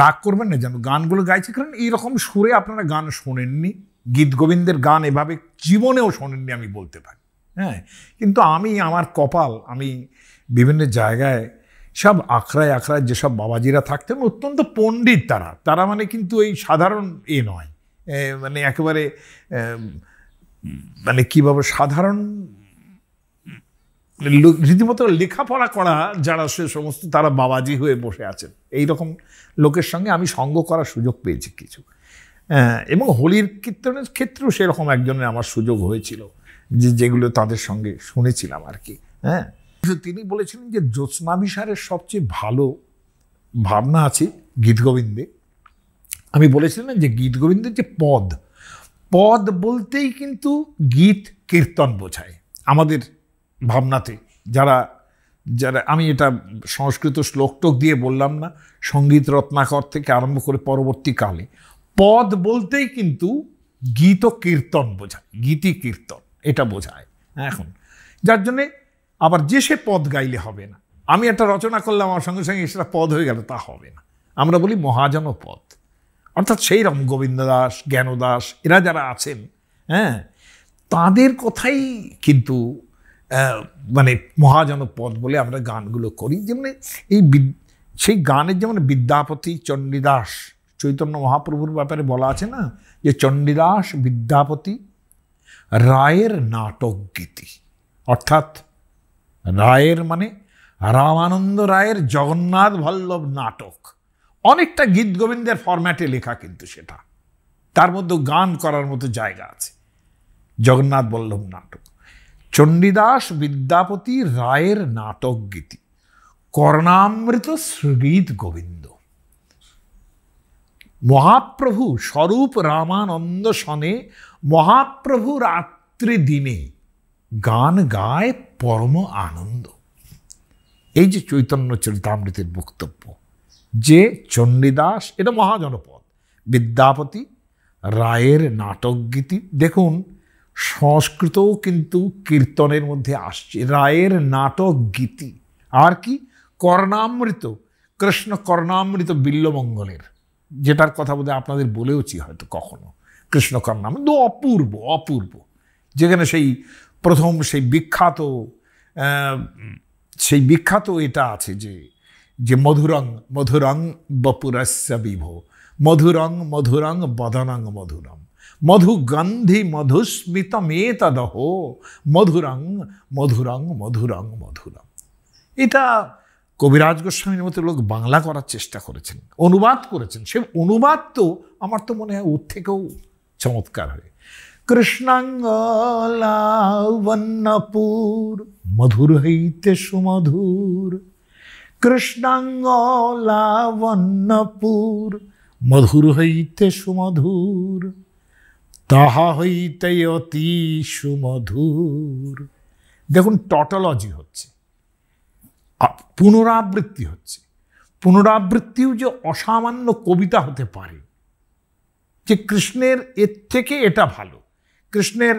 রাগ করবেন না যেন গানগুলো গাইছে কারণ এইরকম সুরে আপনারা গান শোনেননি গীত গোবিন্দের গান এভাবে জীবনেও শোনেননি আমি বলতে পারি হ্যাঁ কিন্তু আমি আমার কপাল আমি বিভিন্ন জায়গায় সব আখড়ায় আখড়ায় যেসব বাবাজিরা থাকতেন অত্যন্ত পণ্ডিত তারা তারা মানে কিন্তু এই সাধারণ এ নয় মানে একেবারে মানে কীভাবে সাধারণ মানে রীতিমতো লেখাপড়া করা যারা সে সমস্ত তারা বাবাজি হয়ে বসে আছেন এই রকম লোকের সঙ্গে আমি সঙ্গ করার সুযোগ পেয়েছি কিছু হ্যাঁ, এবং হোলির কীর্তনের ক্ষেত্রেও সেরকম একজনের আমার সুযোগ হয়েছিল যে যেগুলো তাদের সঙ্গে শুনেছিলাম আর কি হ্যাঁ তিনি বলেছিলেন যে জ্যোৎস্নাবিসারের সবচেয়ে ভালো ভাবনা আছে গীতগোবিন্দে আমি বলেছিলাম যে গীতগোবিন্দের যে পদ পদ বলতেই কিন্তু গীত কীর্তন বোঝায় আমাদের ভাবনাতে যারা যারা আমি এটা সংস্কৃত শ্লোকটোক দিয়ে বললাম না সঙ্গীত রত্নাকর থেকে আরম্ভ করে পরবর্তীকালে পদ বলতেই কিন্তু গীত কীর্তন বোঝায় গীতি কীর্তন এটা বোঝায় হ্যাঁ, এখন যার জন্যে আবার যে সে পদ গাইলে হবে না আমি একটা রচনা করলাম আমার সঙ্গে সঙ্গে সেটা পদ হয়ে গেল তা হবে না আমরা বলি মহাজন পদ অর্থাৎ সেই রকম গোবিন্দ দাস জ্ঞান দাস এরা যারা আছেন হ্যাঁ তাদের কথাই কিন্তু মানে মহাজন পদ বলে আমরা গানগুলো করি যেমন এই সেই গানের যেমন বিদ্যাপতি চণ্ডীদাস চৈতন্য মহাপ্রভুর ব্যাপারে বলা আছে না যে চণ্ডীদাস বিদ্যাপতি রায়ের নাটক গীতি অর্থাৎ রায়ের মানে রামানন্দ রায়ের জগন্নাথ ভল্লভ নাটক অনেকটা গীত গোবিন্দের ফরম্যাটে লেখা কিন্তু সেটা তার মধ্যে গান করার মতো জায়গা আছে জগন্নাথ বল্লভ নাটক চণ্ডীদাস বিদ্যাপতি রায়ের নাটক গীতি কর্ণামৃত শ্রীগীত গোবিন্দ মহাপ্রভু স্বরূপ রামানন্দ সনে মহাপ্রভু রাত্রি দিনে গান গায় পরম আনন্দ এই যে চৈতন্য চরিতামৃতের বক্তব্য যে চণ্ডীদাস এটা মহাজনপদ বিদ্যাপতি রায়ের নাটক গীতি দেখুন সংস্কৃতও কিন্তু কীর্তনের মধ্যে আসছে রায়ের নাটক গীতি আর কি কর্ণামৃত কৃষ্ণ কর্ণামৃত বিল্লমঙ্গলের যেটার কথা বোধহয় আপনাদের বলেওছি হয়তো কখনো কৃষ্ণকর নামে দু অপূর্ব অপূর্ব যেখানে সেই প্রথম সেই বিখ্যাত সেই বিখ্যাত এটা আছে যে যে মধুরং মধুরং বপুরস্য বিভো মধুরং মধুরং বদনং মধুরম মধুগন্ধি মধুস্মিত মেতদহ মধুরং মধুরং মধুরং মধুরম এটা কবিরাজ গোস্বামীর মতো লোক বাংলা করার চেষ্টা করেছেন অনুবাদ করেছেন সে অনুবাদ তো আমার তো মনে হয় ওর থেকেও চমৎকার হয় কৃষ্ণাঙ্গ মধুর হইতে সুমধুর কৃষ্ণাঙ্গ মধুর হইতে সুমধুর তাহা হইতে অতি সুমধুর দেখুন টটলজি হচ্ছে পুনরাবৃত্তি হচ্ছে পুনরাবৃত্তিও যে অসামান্য কবিতা হতে পারে যে কৃষ্ণের এর থেকে এটা ভালো কৃষ্ণের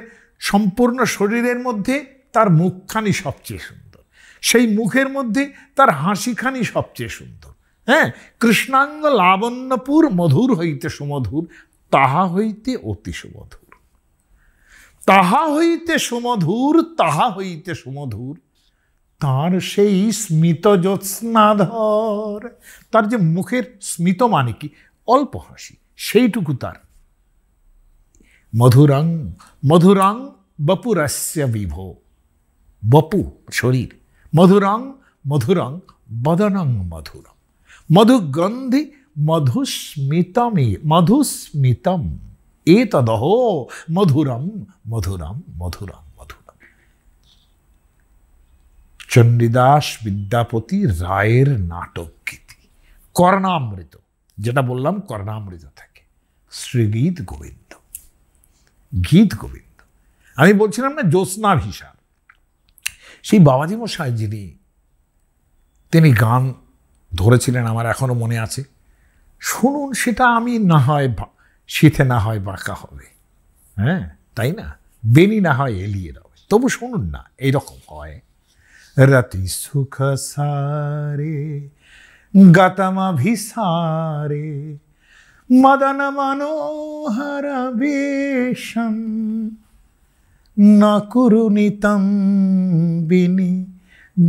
সম্পূর্ণ শরীরের মধ্যে তার মুখখানি সবচেয়ে সুন্দর সেই মুখের মধ্যে তার হাসিখানি সবচেয়ে সুন্দর হ্যাঁ কৃষ্ণাঙ্গ লাবণ্যপুর মধুর হইতে সুমধুর তাহা হইতে অতি সুমধুর তাহা হইতে সুমধুর তাহা হইতে সুমধুর তার সেই স্মিত জ্যোৎস্নাধর তার যে মুখের স্মিত মানে কি অল্প হাসি সেইটুকু তার মধুরাং মধুরাং বপুরাস্য বিভো বপু শরীর মধুরাং মধুরাং বদনং মধুরং মধুগন্ধি মধুস্মিতমে মধুস্মিতম এ তদহ মধুরম মধুরম মধুরম চণ্ডীদাস বিদ্যাপতি রায়ের নাটক গীতি কর্ণামৃত যেটা বললাম কর্ণামৃত থেকে শ্রীগীত গোবিন্দ গীত গোবিন্দ আমি বলছিলাম না হিসাব সেই বাবাজি মশাই যিনি তিনি গান ধরেছিলেন আমার এখনও মনে আছে শুনুন সেটা আমি না হয় শীতে না হয় বাঁকা হবে হ্যাঁ তাই না বেনি না হয় এলিয়ে রবে তবু শুনুন না এইরকম হয় रति सुख सारे गतमभिसारे मदन मनोहर वेशम न कुरुनितं विनि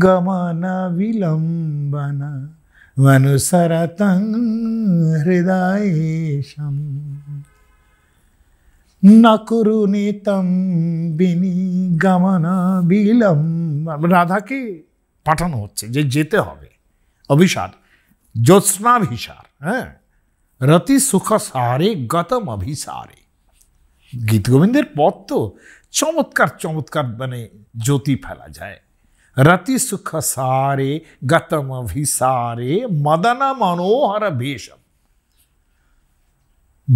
गमन विलंबन मनुसरतं हृदयेशम् নিতম বিনি গামনা বিলম রাধাকে পাঠানো হচ্ছে যে যেতে হবে অভিসার জ্যোৎস্নাভিসার হ্যাঁ রতি সুখ সারে গতম অভিসারে গীত গোবিন্দের পথ তো চমৎকার চমৎকার মানে জ্যোতি ফেলা যায় রতি সুখ সারে গতম অভিসারে মদন মনোহর ভেষম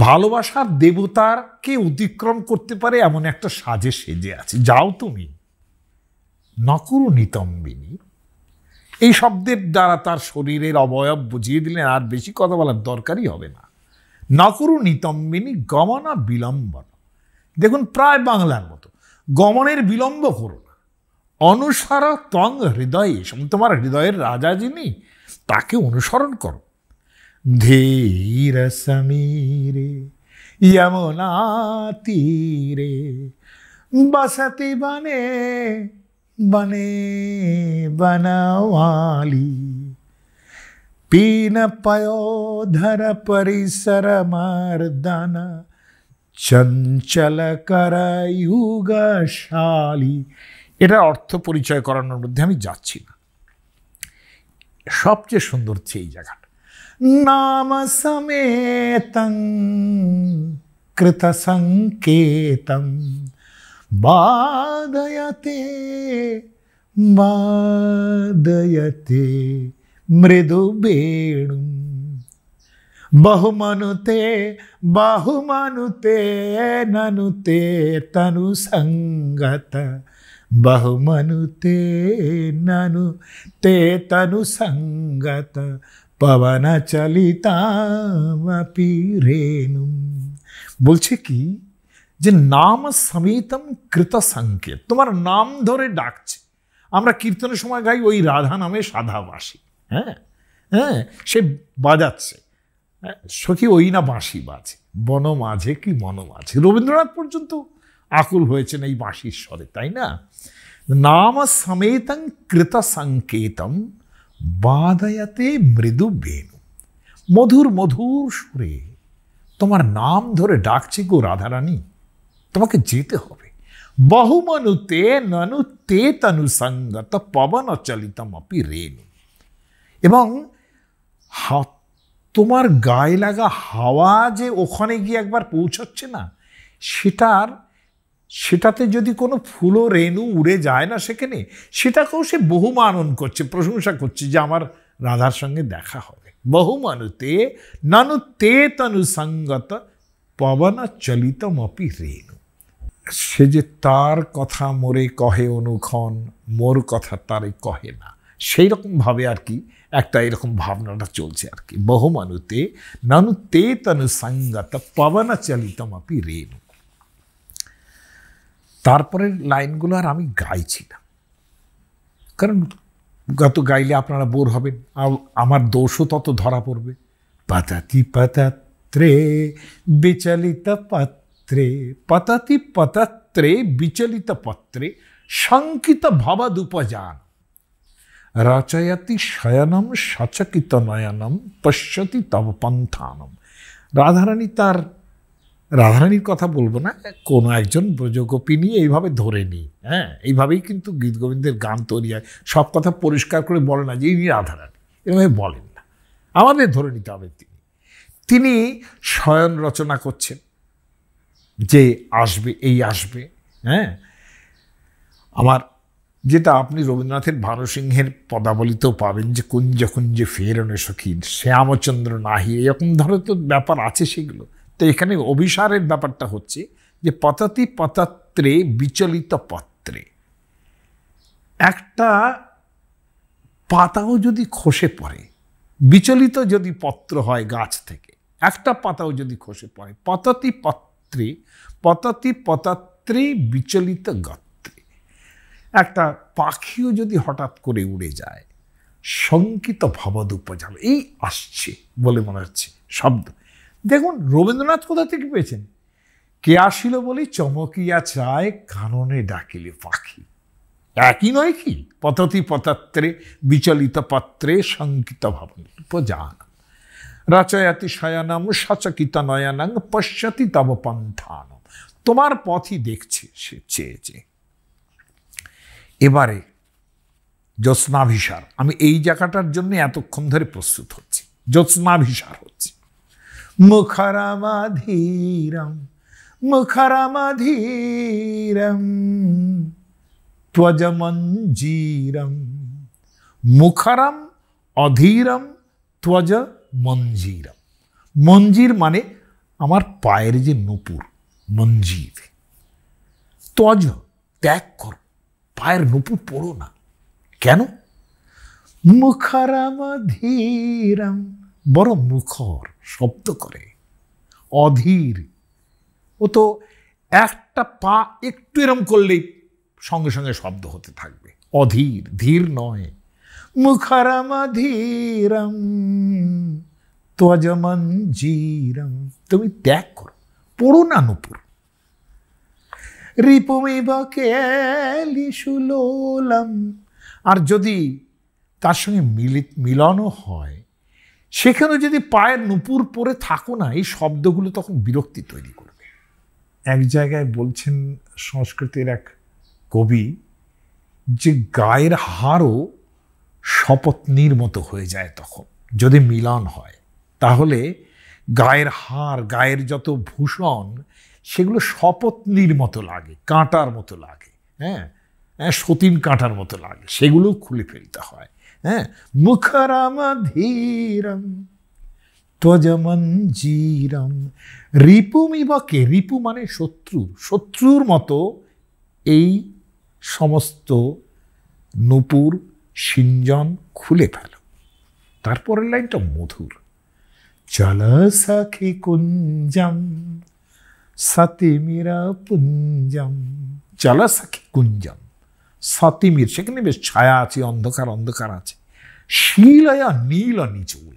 ভালোবাসার দেবতারকে অতিক্রম করতে পারে এমন একটা সাজে সেজে আছে যাও তুমি নকুরু নিতম্বিনী এই শব্দের দ্বারা তার শরীরের অবয়ব বুঝিয়ে দিলেন আর বেশি কথা বলার দরকারই হবে না নকুরু নিতম্বিনী গমনা বিলম্বন দেখুন প্রায় বাংলার মতো গমনের বিলম্ব করো না অনুসার তং হৃদয়ে তোমার হৃদয়ের রাজা যিনি তাকে অনুসরণ করো ধীর বনে यमुनातीरे बसति बने बने পরিসর মর্দন চঞ্চল করুগশালী এটা অর্থ পরিচয় করানোর মধ্যে আমি যাচ্ছি না সবচেয়ে সুন্দর হচ্ছে এই জায়গাটা नाम समेतं कृतसङ्केतं बाधयते बाधयते मृदुवेणुं बहुमनुते बहुमनुते ननुते संगत बहुमनुते ननु ते संगत পবনচলিতামপি রেণু বলছে কি যে নাম সমেতম কৃত সংকেত তোমার নাম ধরে ডাকছে আমরা কীর্তনের সময় গাই ওই রাধা নামে সাধা বাসি হ্যাঁ হ্যাঁ সে বাজাচ্ছে সখী ওই না বাঁশি বাজে বন মাঝে কি বন মাঝে রবীন্দ্রনাথ পর্যন্ত আকুল হয়েছেন এই বাঁশির স্বরে তাই না নাম সমেতং কৃত সংকেতম বাদায়াতে মৃদু বেণু মধুর মধুর সুরে তোমার নাম ধরে ডাকছে গো রাধারানী তোমাকে যেতে হবে বহুমনু তে ননু তে তনু সঙ্গত পবন চলিতম অপি রেণু এবং তোমার গায়ে লাগা হাওয়া যে ওখানে গিয়ে একবার পৌঁছচ্ছে না সেটার সেটাতে যদি কোনো ফুলো রেণু উড়ে যায় না সেখানে সেটাকেও সে বহুমানন করছে প্রশংসা করছে যে আমার রাধার সঙ্গে দেখা হবে বহুমানুতে নানু তে তনুসঙ্গত পবন চলিতম অপি রেণু সে যে তার কথা মোরে কহে অনুক্ষণ মোর কথা তারে কহে না সেই রকমভাবে আর কি একটা এরকম ভাবনাটা চলছে আর কি বহুমানুতে নানু তে তনুসঙ্গত পবন চলিতম অপি রেণু তারপরের লাইনগুলো আর আমি গাইছি না কারণ গত গাইলে আপনারা বোর হবেন আমার দোষও তত ধরা পড়বে পাতাতি পাতাত্রে বিচলিত পাত্রে পাতাতি পাতাত্রে বিচলিত পত্রে শঙ্কিত ভাবাদুপযান রচয়াতি শয়নম সচকিত নয়নম পশ্যতি তব পন্থানম রাধারানী তার রাধারানীর কথা বলবো না কোনো একজন ব্রজগোপী নিয়ে এইভাবে ধরে নিই হ্যাঁ এইভাবেই কিন্তু গীত গোবিন্দের গান তৈরি হয় সব কথা পরিষ্কার করে বলে না যে ইনি রাধারানী এভাবে বলেন না আমাদের ধরে নিতে হবে তিনি তিনি স্বয়ন রচনা করছেন যে আসবে এই আসবে হ্যাঁ আমার যেটা আপনি রবীন্দ্রনাথের ভারসিংহের পদাবলিতেও পাবেন যে কুঞ্জ কুঞ্জে ফেরনে সখীর শ্যামচন্দ্র নাহি এরকম ধরনের তো ব্যাপার আছে সেগুলো তো এখানে অভিসারের ব্যাপারটা হচ্ছে যে পতাতি পতাত্রে বিচলিত পত্রে একটা পাতাও যদি খসে পড়ে বিচলিত যদি পত্র হয় গাছ থেকে একটা পাতাও যদি খসে পড়ে পতাতি পত্রে পতাতি পতাত্রে বিচলিত গত্রে একটা পাখিও যদি হঠাৎ করে উড়ে যায় শঙ্কিত ভবদ উপজাল এই আসছে বলে মনে হচ্ছে শব্দ দেখুন রবীন্দ্রনাথ কোথা থেকে পেয়েছেন কে আসিল বলি চমকিয়া চায় কাননে ডাকিলে পাখি একই নয় কি পততি পতাত্রে বিচলিত পাত্রে সংকিত ভাবন জান রাচয়াতি শয়ানাম সচকিত নয়ানাং পশ্চাতি তব পন্থান তোমার পথই দেখছে সে চেয়েছে এবারে জ্যোৎস্নাভিসার আমি এই জায়গাটার জন্য এতক্ষণ ধরে প্রস্তুত হচ্ছি জ্যোৎস্নাভিসার হচ্ছে মুখরমধীরম মুখরমধীরম ত্বজমঞ্জীরম মুখরম অধীরম ত্বজ মঞ্জিরম মঞ্জির মানে আমার পায়ের যে নুপুর মঞ্জির ত্বজ ত্যাগ কর পায়ের নুপুর পড়ো না কেন ধীরম বড় মুখর শব্দ করে অধীর ও তো একটা পা একটু এরম করলেই সঙ্গে সঙ্গে শব্দ হতে থাকবে অধীর ধীর নয় মুখরমধীরম জিরম তুমি ত্যাগ করো পড়ো না নুপুর রিপুমিবকেলিসুলোলম আর যদি তার সঙ্গে মিলিত মিলনও হয় সেখানে যদি পায়ের নুপুর পরে থাকো না এই শব্দগুলো তখন বিরক্তি তৈরি করবে এক জায়গায় বলছেন সংস্কৃতের এক কবি যে গায়ের হাড়ও শপথনির মতো হয়ে যায় তখন যদি মিলন হয় তাহলে গায়ের হার গায়ের যত ভূষণ সেগুলো শপথনির মতো লাগে কাঁটার মতো লাগে হ্যাঁ হ্যাঁ সতীন কাঁটার মতো লাগে সেগুলো খুলে ফেলতে হয় হ্যাঁ মুখরামধীরম ত্বজমঞ্জিরম রিপুমিবকে রিপু মানে শত্রু শত্রুর মতো এই সমস্ত নূপুর সিঞ্জন খুলে ফেল তারপরের লাইনটা মধুর চল সখি কুঞ্জম সতীমিরা পুঞ্জম চল সখি কুঞ্জম সতিমির সেখানে বেশ ছায়া আছে অন্ধকার অন্ধকার আছে শিলয়া নীল নিচৌল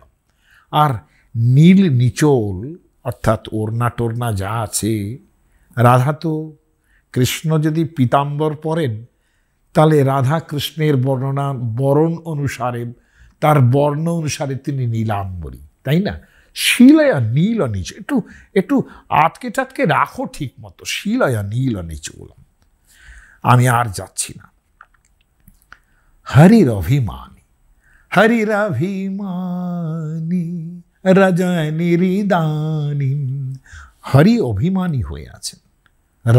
আর নীল নিচল অর্থাৎ ওরনা টোরনা যা আছে রাধা তো কৃষ্ণ যদি পিতাম্বর পরেন তাহলে রাধা কৃষ্ণের বর্ণনা বরণ অনুসারে তার বর্ণ অনুসারে তিনি নীলাম্বরী তাই না শিলয়া নীল নিচ একটু একটু আটকে টাটকে রাখো ঠিক মতো শিলয়া নীল নিচুলাম আমি আর যাচ্ছি না হরির হরির অভিমানী রজনী রাজনিরিদানি হরি অভিমানী হয়ে আছেন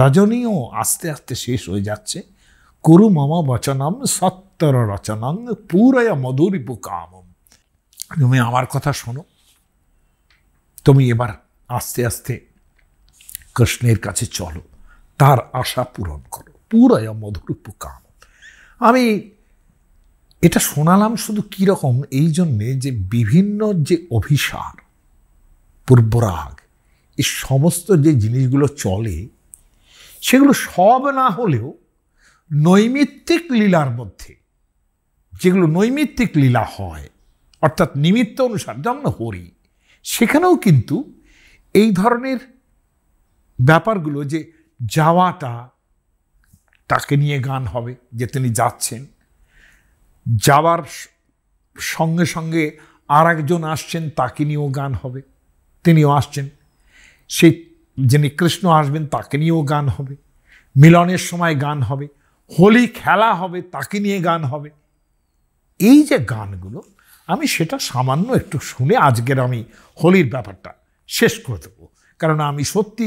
রজনীও আস্তে আস্তে শেষ হয়ে যাচ্ছে কুরু মম বচনম সত্তর রচনং পুরয় মধুরিপু কামম তুমি আমার কথা শোনো তুমি এবার আস্তে আস্তে কৃষ্ণের কাছে চলো তার আশা পূরণ করো পুরয় মধুরিপু কাম আমি এটা শোনালাম শুধু কীরকম এই জন্যে যে বিভিন্ন যে অভিসার পূর্বরাগ এই সমস্ত যে জিনিসগুলো চলে সেগুলো সব না হলেও নৈমিত্তিক লীলার মধ্যে যেগুলো নৈমিত্তিক লীলা হয় অর্থাৎ নিমিত্ত অনুসার যেমন হরি সেখানেও কিন্তু এই ধরনের ব্যাপারগুলো যে যাওয়াটা তাকে নিয়ে গান হবে যে তিনি যাচ্ছেন যাওয়ার সঙ্গে সঙ্গে আর একজন আসছেন তাকে নিয়েও গান হবে তিনিও আসছেন সেই যিনি কৃষ্ণ আসবেন তাকে নিয়েও গান হবে মিলনের সময় গান হবে হোলি খেলা হবে তাকে নিয়ে গান হবে এই যে গানগুলো আমি সেটা সামান্য একটু শুনে আজকের আমি হোলির ব্যাপারটা শেষ করে দেবো কারণ আমি সত্যি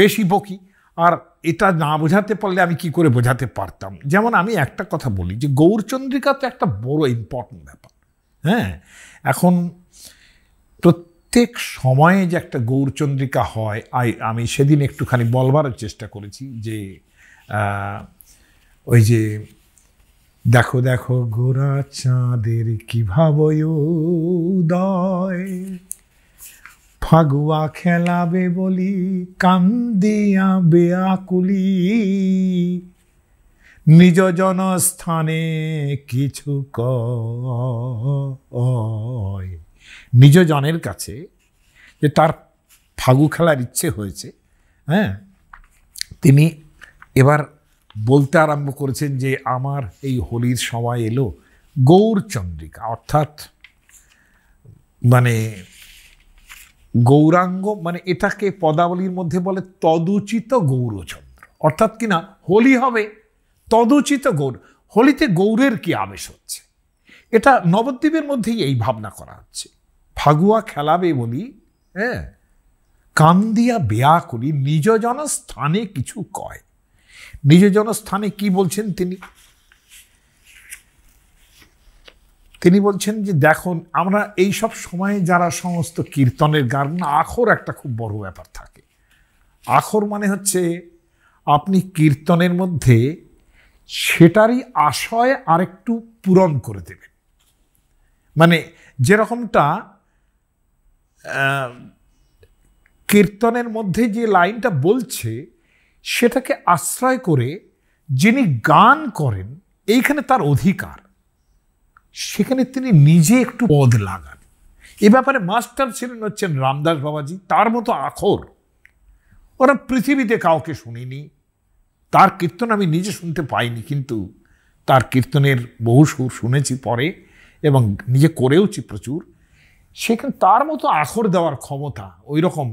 বেশি বকি আর এটা না বোঝাতে পারলে আমি কি করে বোঝাতে পারতাম যেমন আমি একটা কথা বলি যে গৌরচন্দ্রিকা তো একটা বড় ইম্পর্ট্যান্ট ব্যাপার হ্যাঁ এখন প্রত্যেক সময়ে যে একটা গৌরচন্দ্রিকা হয় আই আমি সেদিন একটুখানি বলবার চেষ্টা করেছি যে ওই যে দেখো দেখো গোরা চাঁদের কীভাবে উদয় ফাগুয়া খেলাবে বলি কান্দিয়া বেয়াকুলি নিজ জনস্থানে কিছু ক নিজ জনের কাছে যে তার ফাগু খেলার ইচ্ছে হয়েছে হ্যাঁ তিনি এবার বলতে আরম্ভ করেছেন যে আমার এই হোলির সময় এলো গৌরচন্দ্রিকা অর্থাৎ মানে গৌরাঙ্গ মানে এটাকে পদাবলীর মধ্যে বলে তদুচিত গৌরচন্দ্র অর্থাৎ কিনা হোলি হবে তদুচিত গৌর হোলিতে গৌরের কি আবেশ হচ্ছে এটা নবদ্বীপের মধ্যেই এই ভাবনা করা হচ্ছে ফাগুয়া খেলাবে বলি হ্যাঁ কান্দিয়া বেয়া করি নিজজন স্থানে কিছু কয় নিজজন স্থানে কি বলছেন তিনি তিনি বলছেন যে দেখুন আমরা এই সব সময়ে যারা সমস্ত কীর্তনের গান আখর একটা খুব বড় ব্যাপার থাকে আখর মানে হচ্ছে আপনি কীর্তনের মধ্যে সেটারই আশয় আরেকটু পূরণ করে দেবেন মানে যেরকমটা কীর্তনের মধ্যে যে লাইনটা বলছে সেটাকে আশ্রয় করে যিনি গান করেন এইখানে তার অধিকার সেখানে তিনি নিজে একটু পদ লাগান এ ব্যাপারে মাস্টার ছিলেন হচ্ছেন রামদাস বাবাজি তার মতো আখর ওরা পৃথিবীতে কাউকে শুনিনি তার কীর্তন আমি নিজে শুনতে পাইনি কিন্তু তার কীর্তনের বহু সুর শুনেছি পরে এবং নিজে করেওছি প্রচুর সেখানে তার মতো আখর দেওয়ার ক্ষমতা ওই রকম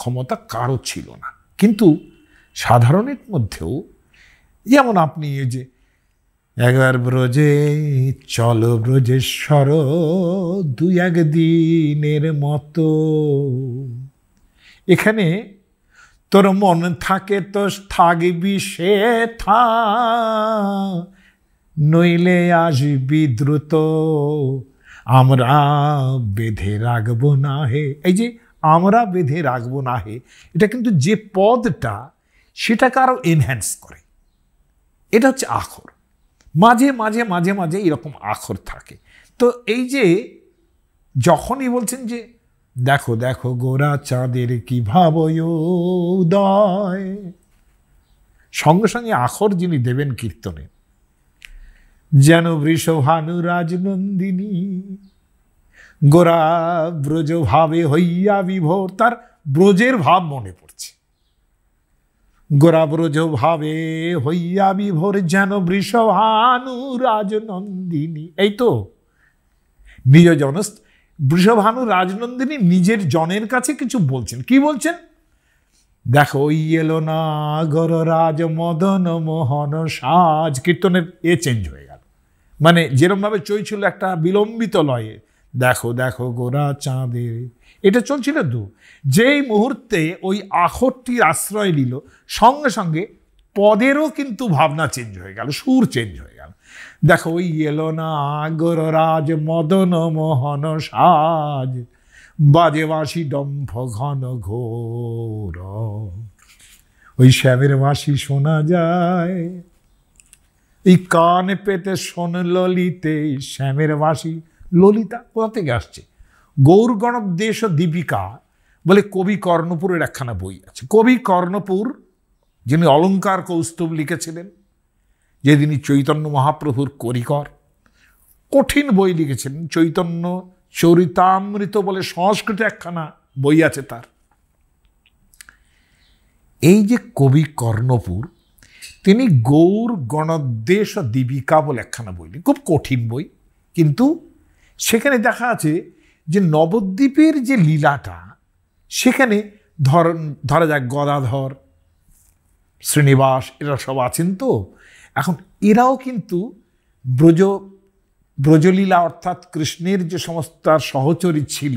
ক্ষমতা কারো ছিল না কিন্তু সাধারণের মধ্যেও যেমন আপনি এই যে একবার ব্রজে চলো ব্রজেশ্বর দু একদিনের মতো এখানে তোর মন থাকে তো থাকবি সে থা নইলে আসবি দ্রুত আমরা বেঁধে রাখবো না হে এই যে আমরা বেঁধে রাখবো না হে এটা কিন্তু যে পদটা সেটাকে আরও এনহ্যান্স করে এটা হচ্ছে আখর মাঝে মাঝে মাঝে মাঝে এরকম আখর থাকে তো এই যে যখনই বলছেন যে দেখো দেখো গোরা চাঁদের কি ভাব সঙ্গে সঙ্গে আখর যিনি দেবেন কীর্তনে যেন বৃষভানু রাজনন্দিনী গোরা ব্রজ ভাবে হইয়া বিভোর তার ব্রজের ভাব মনে পড়ে গোরাব্রজ ভাবে হইয়া বিভোর যেন বৃষভানু রাজনন্দিনী এই তো নিজ জন বৃষভানু রাজনন্দিনী নিজের জনের কাছে কিছু বলছেন কি বলছেন দেখো ওই এলো না গররাজ মদন মোহন সাজ কীর্তনের এ চেঞ্জ হয়ে গেল মানে যেরমভাবে চইছিল একটা বিলম্বিত লয়ে দেখো দেখো গোরা চাঁদের এটা চলছিল দু যেই মুহূর্তে ওই আখরটির আশ্রয় নিল সঙ্গে সঙ্গে পদেরও কিন্তু ভাবনা চেঞ্জ হয়ে গেল সুর চেঞ্জ হয়ে গেল দেখো ওই এলো না রাজ মদন মোহন সাজ বাজে বাসি ডম্ফ ঘন ঘোর ওই শ্যামের বাসি শোনা যায় এই কান পেতে শোন ললিতে শ্যামের বাসি ললিতা কোথা থেকে আসছে গৌরগণদেশ দীপিকা বলে কবি কর্ণপুরের একখানা বই আছে কবি কর্ণপুর যিনি অলঙ্কার কৌস্তব লিখেছিলেন যে চৈতন্য মহাপ্রভুর করিকর কঠিন বই লিখেছিলেন চৈতন্য চরিতামৃত বলে সংস্কৃত একখানা বই আছে তার এই যে কবি কর্ণপুর তিনি গৌর গণদ্দেশ দীপিকা বলে একখানা বই খুব কঠিন বই কিন্তু সেখানে দেখা আছে যে নবদ্বীপের যে লীলাটা সেখানে ধর ধরা যাক গদাধর শ্রীনিবাস এরা সব আছেন তো এখন এরাও কিন্তু ব্রজ ব্রজলীলা অর্থাৎ কৃষ্ণের যে সমস্ত তার সহচরী ছিল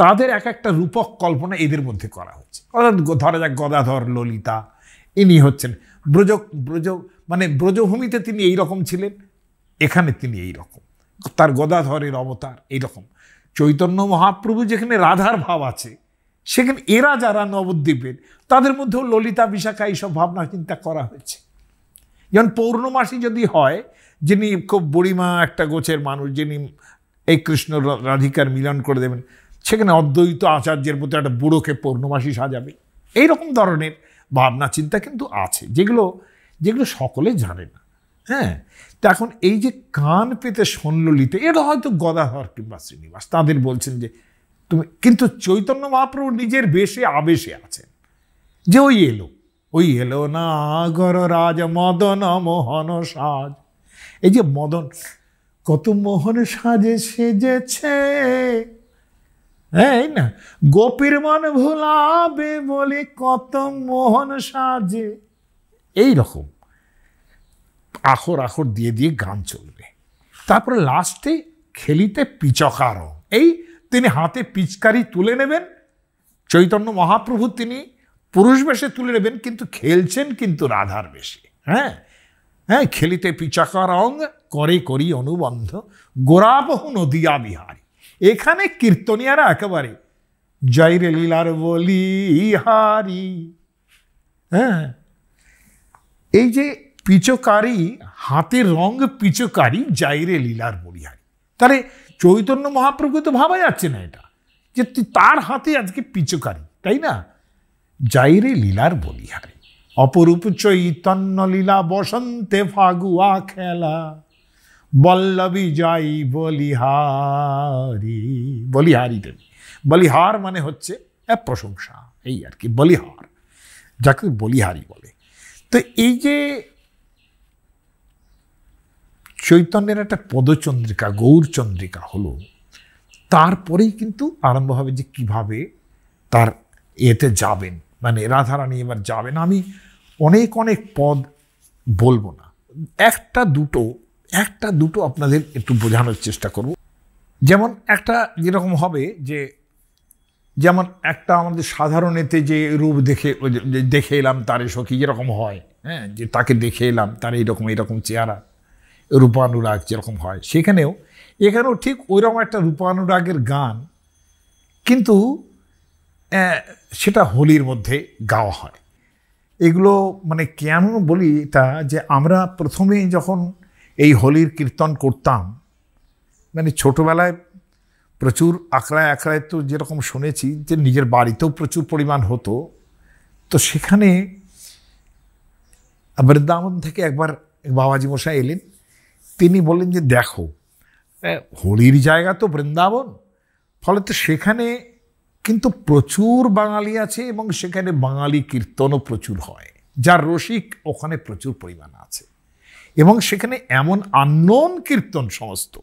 তাদের এক একটা রূপক কল্পনা এদের মধ্যে করা হচ্ছে অর্থাৎ ধরা যাক গদাধর ললিতা ইনি হচ্ছেন ব্রজ ব্রজ মানে ব্রজভূমিতে তিনি এই রকম ছিলেন এখানে তিনি এই রকম তার গদাধরের অবতার এইরকম চৈতন্য মহাপ্রভু যেখানে রাধার ভাব আছে সেখানে এরা যারা নবদ্বীপের তাদের মধ্যেও ললিতা বিশাখা এইসব ভাবনা চিন্তা করা হয়েছে যেমন পৌর্ণমাসী যদি হয় যিনি খুব বুড়িমা একটা গোছের মানুষ যিনি এই কৃষ্ণ রাধিকার মিলন করে দেবেন সেখানে অদ্বৈত আচার্যের মতো একটা বুড়োকে পৌর্ণমাসী সাজাবে এইরকম ধরনের ভাবনা চিন্তা কিন্তু আছে যেগুলো যেগুলো সকলে জানে না হ্যাঁ তা এখন এই যে কান পেতে সন্ললিতে এটা হয়তো গদাধর কিংবা শ্রীনিবাস তাদের বলছেন যে তুমি কিন্তু চৈতন্য মহাপ্রভু নিজের বেশে আবেশে আছেন যে ওই এলো ওই এলো না গর রাজ মদন মোহন সাজ এই যে মদন কত মোহন সাজে সেজেছে এই না গোপীর মন ভোলাবে বলে কত মোহন সাজে এই রকম আখর আখর দিয়ে দিয়ে গান চলবে তারপরে লাস্টে খেলিতে পিচকার রং এই তিনি হাতে পিচকারি তুলে নেবেন চৈতন্য মহাপ্রভু তিনি পুরুষ বেশে তুলে নেবেন কিন্তু খেলছেন কিন্তু রাধার বেশে হ্যাঁ হ্যাঁ খেলিতে পিচকার অঙ্গ করে করি অনুবন্ধ গোরাবহু নদিয়া বিহারি এখানে কীর্তনিয়ারা একেবারে রে লীলার বলি হারি হ্যাঁ এই যে পিচকারি হাতের রং পিচকারি জাইরে লীলার বলিহারি তাহলে চৈতন্য মহাপ্রভু তো ভাবা যাচ্ছে না এটা যে তার হাতে আজকে পিচকারি তাই না জাইরে লীলার বলিহারি অপরূপ চৈতন্য লীলা বসন্তে ফাগুয়া খেলা বল্লবী যাই বলিহারি বলিহারি দেবী বলিহার মানে হচ্ছে এক প্রশংসা এই আর কি বলিহার যাকে বলিহারি বলে তো এই যে চৈতন্যের একটা পদচন্দ্রিকা গৌরচন্দ্রিকা হলো তারপরেই কিন্তু আরম্ভ হবে যে কিভাবে তার এতে যাবেন মানে রাধারানী এবার যাবেন আমি অনেক অনেক পদ বলবো না একটা দুটো একটা দুটো আপনাদের একটু বোঝানোর চেষ্টা করব যেমন একটা যেরকম হবে যে যেমন একটা আমাদের সাধারণ এতে যে রূপ দেখে দেখে এলাম তারে সখী যেরকম হয় হ্যাঁ যে তাকে দেখে এলাম তার এইরকম এরকম চেহারা রূপানুরাগ যেরকম হয় সেখানেও এখানেও ঠিক ওইরকম একটা রূপানুরাগের গান কিন্তু সেটা হোলির মধ্যে গাওয়া হয় এগুলো মানে কেন বলি এটা যে আমরা প্রথমে যখন এই হোলির কীর্তন করতাম মানে ছোটোবেলায় প্রচুর আঁকড়ায় আঁকড়ায় তো যেরকম শুনেছি যে নিজের বাড়িতেও প্রচুর পরিমাণ হতো তো সেখানে বৃন্দাবন থেকে একবার বাবাজি মশাই এলেন তিনি বলেন যে দেখো হোলির জায়গা তো বৃন্দাবন ফলে তো সেখানে কিন্তু প্রচুর বাঙালি আছে এবং সেখানে বাঙালি কীর্তনও প্রচুর হয় যার রসিক ওখানে প্রচুর পরিমাণ আছে এবং সেখানে এমন আন্নন কীর্তন সমস্ত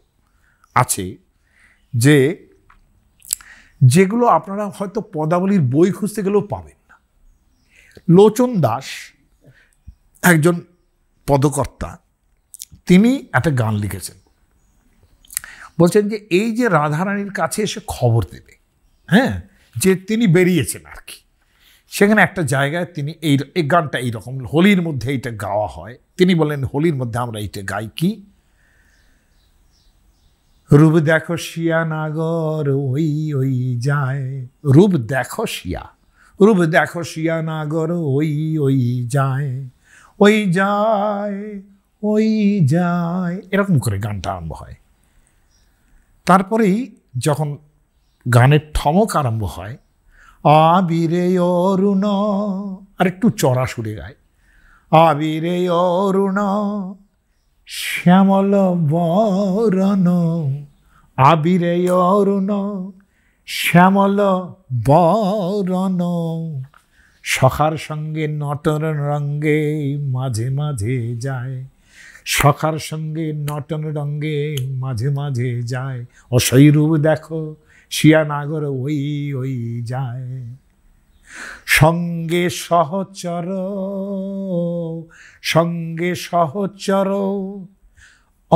আছে যে যেগুলো আপনারা হয়তো পদাবলীর বই খুঁজতে গেলেও পাবেন না লোচন দাস একজন পদকর্তা তিনি একটা গান লিখেছেন বলছেন যে এই যে রাধারানীর কাছে এসে খবর দেবে হ্যাঁ যে তিনি বেরিয়েছেন আর কি সেখানে একটা জায়গায় তিনি এই এই গানটা এইরকম হোলির মধ্যে এইটা গাওয়া হয় তিনি বলেন হোলির মধ্যে আমরা এইটা গাই কি রূপ দেখো শিয়া নাগর ওই ওই যায় রূপ দেখো শিয়া রূপ দেখো শিয়া নাগর ওই ওই যায় ওই যায় ওই যায় এরকম করে গানটা আরম্ভ হয় তারপরেই যখন গানের ঠমক আরম্ভ হয় আবিরে অরুণ আর একটু চড়া সুরে গায় আবিরে অরুণ শ্যামল বরণ আবিরে অরুণ শ্যামল বরণ সখার সঙ্গে নটর রঙ্গে মাঝে মাঝে যায় সখার সঙ্গে নটন রঙ্গে মাঝে মাঝে যায় অসৈরূপ দেখো শিয়া নাগর ওই ওই যায় সঙ্গে সহচর সঙ্গে সহচর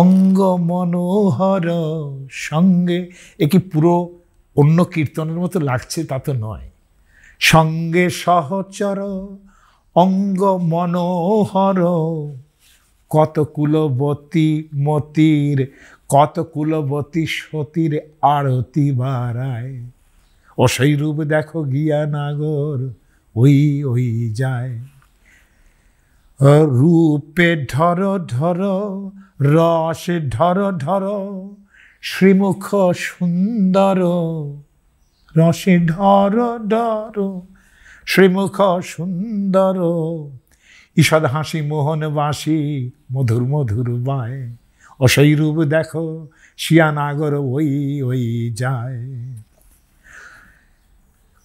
অঙ্গ মনোহর সঙ্গে এ কি পুরো অন্য কীর্তনের মতো লাগছে তা তো নয় সঙ্গে সহচর অঙ্গ মনোহর কত কুলবতী মতির কত কুলবতী সতীর আরতি বাড়ায় ও সেই রূপ দেখো গিয়া নাগর ওই ওই যায় রূপে ঢর ঢর রসে ঢর ঢর শ্রীমুখ সুন্দর রসে ঢর ধর শ্রীমুখ সুন্দর ঈষদ হাসি মোহন বাসি মধুর মধুর বায় অসই রূপ দেখো শিয়ানাগর ওই ওই যায়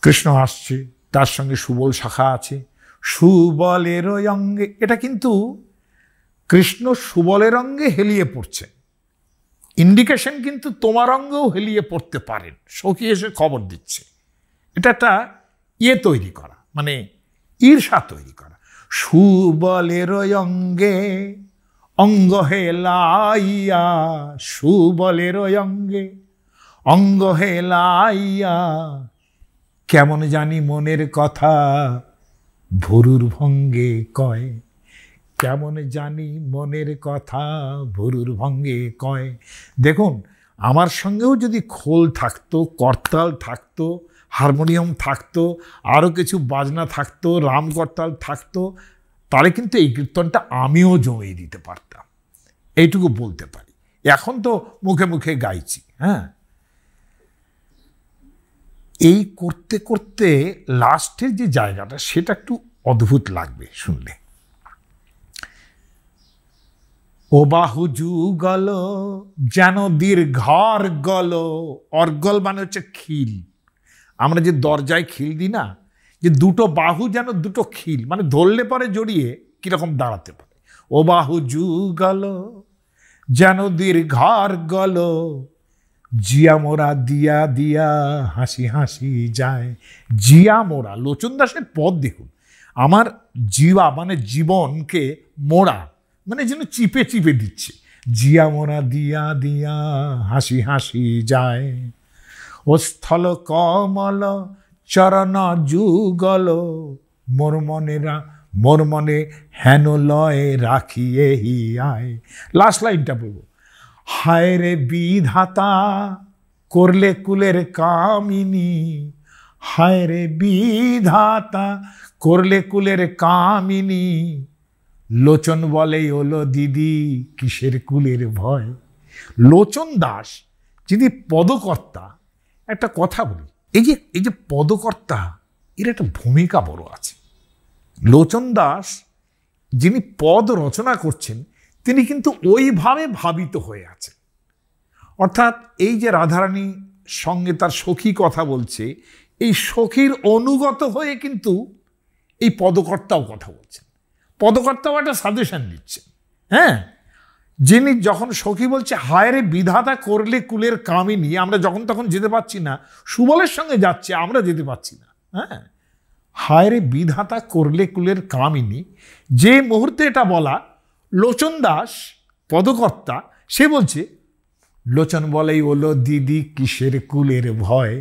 কৃষ্ণ আসছে তার সঙ্গে সুবল শাখা আছে সুবলের অঙ্গে এটা কিন্তু কৃষ্ণ সুবলের অঙ্গে হেলিয়ে পড়ছে ইন্ডিকেশন কিন্তু তোমার অঙ্গেও হেলিয়ে পড়তে পারেন সখী এসে খবর দিচ্ছে এটা একটা ইয়ে তৈরি করা মানে ঈর্ষা তৈরি করা সুবলের অঙ্গে অঙ্গ হে লাইয়া সুবলের অঙ্গে অঙ্গ হে লাইয়া কেমন জানি মনের কথা ভুরুর ভঙ্গে কয় কেমন জানি মনের কথা ভুরুর ভঙ্গে কয় দেখুন আমার সঙ্গেও যদি খোল থাকতো করতাল থাকতো হারমোনিয়াম থাকতো আরও কিছু বাজনা থাকতো রামকর্তাল থাকতো তাহলে কিন্তু এই কীর্তনটা আমিও জমিয়ে দিতে পারতাম এইটুকু বলতে পারি এখন তো মুখে মুখে গাইছি হ্যাঁ এই করতে করতে লাস্টের যে জায়গাটা সেটা একটু অদ্ভুত লাগবে শুনলে ওবাহু যুগল যেন দীর্ঘ অর্গল অর্গল মানে হচ্ছে খিল আমরা যে দরজায় খিল দিই না যে দুটো বাহু যেন দুটো খিল মানে ধরলে পরে জড়িয়ে কীরকম দাঁড়াতে পারে ও বাহু জু গল যেন দীর্ঘার গল জিয়া মোরা দিয়া দিয়া হাসি হাসি যায় জিয়া মোরা লোচন দাসের পদ দেখুন আমার জিয়া মানে জীবনকে মোড়া মানে যেন চিপে চিপে দিচ্ছে জিয়া মোরা দিয়া দিয়া হাসি হাসি যায় স্থল কমল চরণ যুগল মোর মনেরা মোর মনে হেন লয়ে রাখিয়ে আয় লাস্ট লাইনটা বলবো হায় রে বিধাতা করলে কুলের কামিনী হায় রে বিধাতা করলে কুলের কামিনী লোচন বলে ওলো দিদি কিসের কুলের ভয় লোচন দাস যিনি পদকর্তা একটা কথা বলি এই যে এই যে পদকর্তা এর একটা ভূমিকা বড় আছে লোচন দাস যিনি পদ রচনা করছেন তিনি কিন্তু ওইভাবে ভাবিত হয়ে আছেন অর্থাৎ এই যে রাধারানী সঙ্গে তার সখী কথা বলছে এই সখীর অনুগত হয়ে কিন্তু এই পদকর্তাও কথা বলছেন পদকর্তাও একটা সাজেশন দিচ্ছেন হ্যাঁ যিনি যখন সখী বলছে হায়রে বিধাতা করলে কুলের কামিনী আমরা যখন তখন যেতে পারছি না সুবলের সঙ্গে যাচ্ছে আমরা যেতে পারছি না হ্যাঁ হায়রে বিধাতা করলে কুলের কামিনী যে মুহূর্তে এটা বলা লোচন দাস পদকর্তা সে বলছে লোচন বলেই ওলো দিদি কিসের কুলের ভয়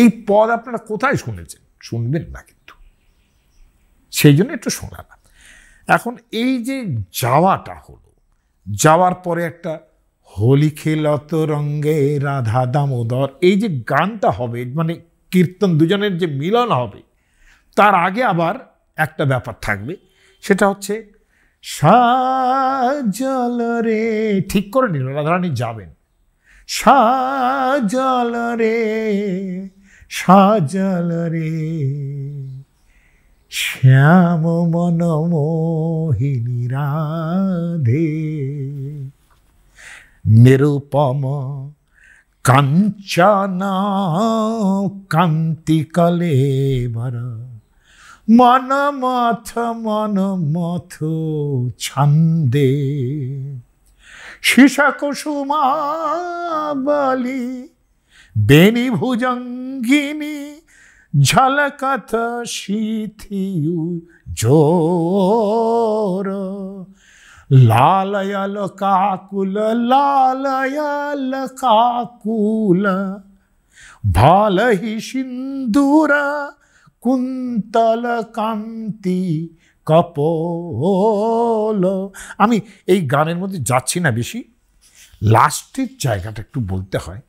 এই পদ আপনারা কোথায় শুনেছেন শুনবেন না কিন্তু সেই জন্য একটু শোনালাম এখন এই যে যাওয়াটা হল যাওয়ার পরে একটা হোলি খেলত রঙ্গে রাধা দামোদর এই যে গানটা হবে মানে কীর্তন দুজনের যে মিলন হবে তার আগে আবার একটা ব্যাপার থাকবে সেটা হচ্ছে সাজল রে ঠিক করে নিল রাধারানী যাবেন সাজল রে সাজল রে শ্যাম মনমোহিনী রাধে নিরুপম কান্তি কলে বর মন মথ মন মথ ছন্দে বলি বেণী ভুজঙ্গিনী ঝলকথ শিথিউ জোর লালয়াল কাকুল লালয়াল কাকুল ভালহি সিন্দুর কুন্তল কান্তি কপল আমি এই গানের মধ্যে যাচ্ছি না বেশি লাস্টের জায়গাটা একটু বলতে হয়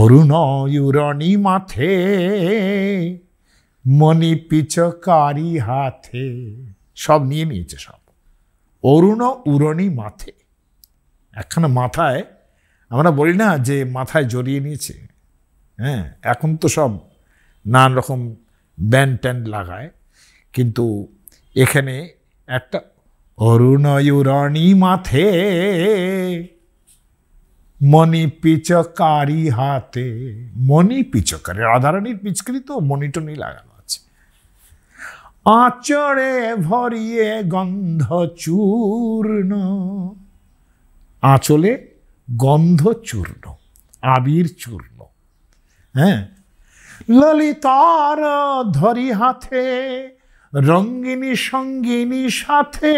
অরুণয়ুরণী মাথে মণি হাতে সব নিয়ে নিয়েছে সব অরুণ উরণী মাথে একখানা মাথায় আমরা বলি না যে মাথায় জড়িয়ে নিয়েছে হ্যাঁ এখন তো সব নান রকম ব্যান্ড ট্যান্ড লাগায় কিন্তু এখানে একটা অরুণয়ুরণী মাথে মণি পিচকারি হাতে মণি পিচকারি রাধারণীর পিচকারি তো মণিটনি লাগানো আছে আঁচড়ে ভরিয়ে গন্ধ চূর্ণ আঁচলে গন্ধ চূর্ণ আবির চূর্ণ হ্যাঁ ললিতার ধরি হাতে রঙ্গিনী সঙ্গিনী সাথে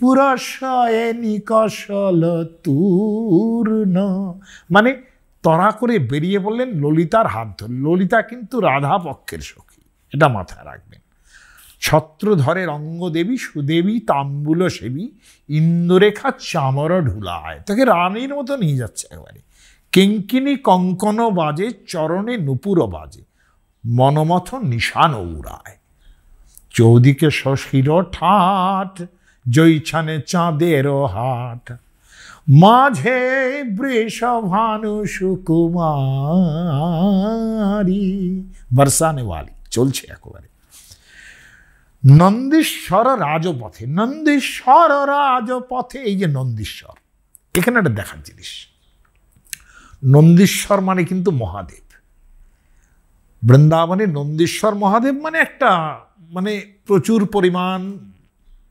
পুরশয়ে নিকশল তূর্ণ মানে তরা করে বেরিয়ে পড়লেন ললিতার হাত ধরে ললিতা কিন্তু রাধা পক্ষের সখী এটা মাথায় রাখবেন ছত্রধরে রঙ্গদেবী সুদেবী তাম্বুল সেবী ইন্দুরেখা চামর ঢুলায় তাকে রানীর মতো নিয়ে যাচ্ছে একবারে কিঙ্কিনি কঙ্কন বাজে চরণে নুপুর বাজে মনমথ নিশান উড়ায় চৌদিকে সশির ঠাট জৈছানে চাঁদেরও হাট মাঝে বৃষভানু সুকুমারি বর্ষানে চলছে একেবারে নন্দীশ্বর রাজপথে নন্দীশ্বর রাজপথে এই যে নন্দীশ্বর এখানে একটা দেখার জিনিস নন্দীশ্বর মানে কিন্তু মহাদেব বৃন্দাবনে নন্দীশ্বর মহাদেব মানে একটা মানে প্রচুর পরিমাণ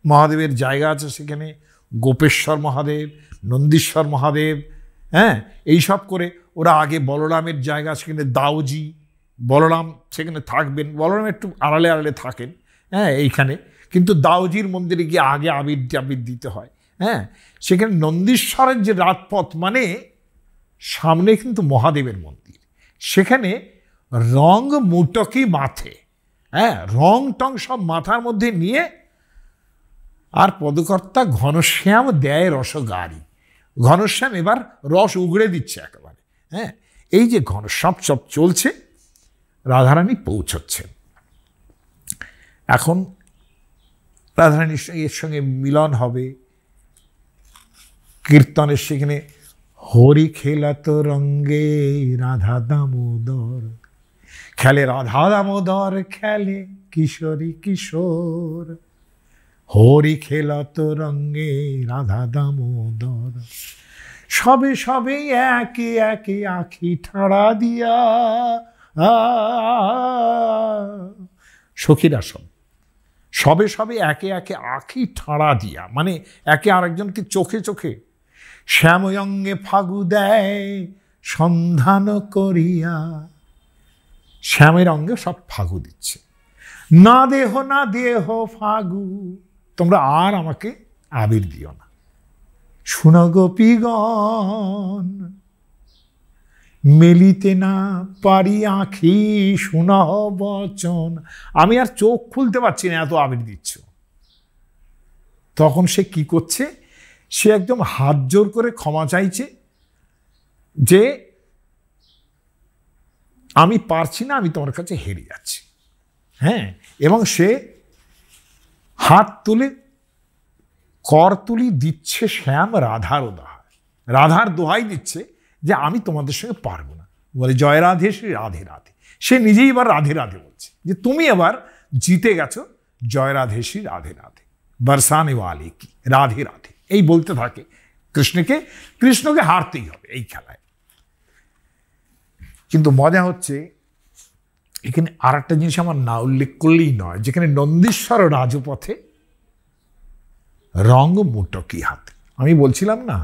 মহাদেবের জায়গা আছে সেখানে গোপেশ্বর মহাদেব নন্দীশ্বর মহাদেব হ্যাঁ এইসব করে ওরা আগে বলরামের জায়গা সেখানে দাউজি বলরাম সেখানে থাকবেন বলরাম একটু আড়ালে আড়ালে থাকেন হ্যাঁ এইখানে কিন্তু দাউজির মন্দিরে গিয়ে আগে আবির আবির দিতে হয় হ্যাঁ সেখানে নন্দীশ্বরের যে রাজপথ মানে সামনে কিন্তু মহাদেবের মন্দির সেখানে রং মুটকি মাথে হ্যাঁ রং টং সব মাথার মধ্যে নিয়ে আর পদকর্তা ঘনশ্যাম দেয় রসগাড়ি ঘনশ্যাম এবার রস উগড়ে দিচ্ছে একেবারে হ্যাঁ এই যে ঘনশ্যাম সব চলছে রাধারানী পৌঁছচ্ছেন এখন রাধারানীর সঙ্গে এর সঙ্গে মিলন হবে কীর্তনের সেখানে হরি খেলা তো রঙ্গে রাধা দামোদর খেলে রাধা দামোদর খেলে কিশোরী কিশোর হরি খেলত রঙ্গে রাধা দামোদর সবে সবে একে একে আখি ঠাড়া দিয়া সখীরা সব সবে সবে একে একে আখি ঠাড়া দিয়া মানে একে আরেকজনকে চোখে চোখে শ্যাময়ঙ্গে ফাগু দেয় সন্ধান করিয়া শ্যামের অঙ্গে সব ফাগু দিচ্ছে না দেহ না দেহ ফাগু তোমরা আর আমাকে আবির দিও না সুনগোপীগণ মেলিতে না পারি আঁখি সুনহ বচন আমি আর চোখ খুলতে পারছি না এত আবির দিচ্ছ তখন সে কি করছে সে একদম হাত জোর করে ক্ষমা চাইছে যে আমি পারছি না আমি তোমার কাছে হেরে যাচ্ছি হ্যাঁ এবং সে হাত তুলে করতুলি দিচ্ছে শ্যাম রাধার দোহায় রাধার দোহাই দিচ্ছে যে আমি তোমাদের সঙ্গে পারবো না বলে জয় রাধে শ্রী রাধে রাধে সে নিজেই এবার রাধে রাধে বলছে যে তুমি এবার জিতে গেছো জয় রাধে শ্রী রাধে রাধে বরসানে ওয়ালে কি রাধে রাধে এই বলতে থাকে কৃষ্ণকে কৃষ্ণকে হারতেই হবে এই খেলায় কিন্তু মজা হচ্ছে এখানে আর একটা জিনিস আমার না উল্লেখ করলেই নয় যেখানে নন্দীশ্বর রাজপথে রঙ মুটকি হাতে আমি বলছিলাম না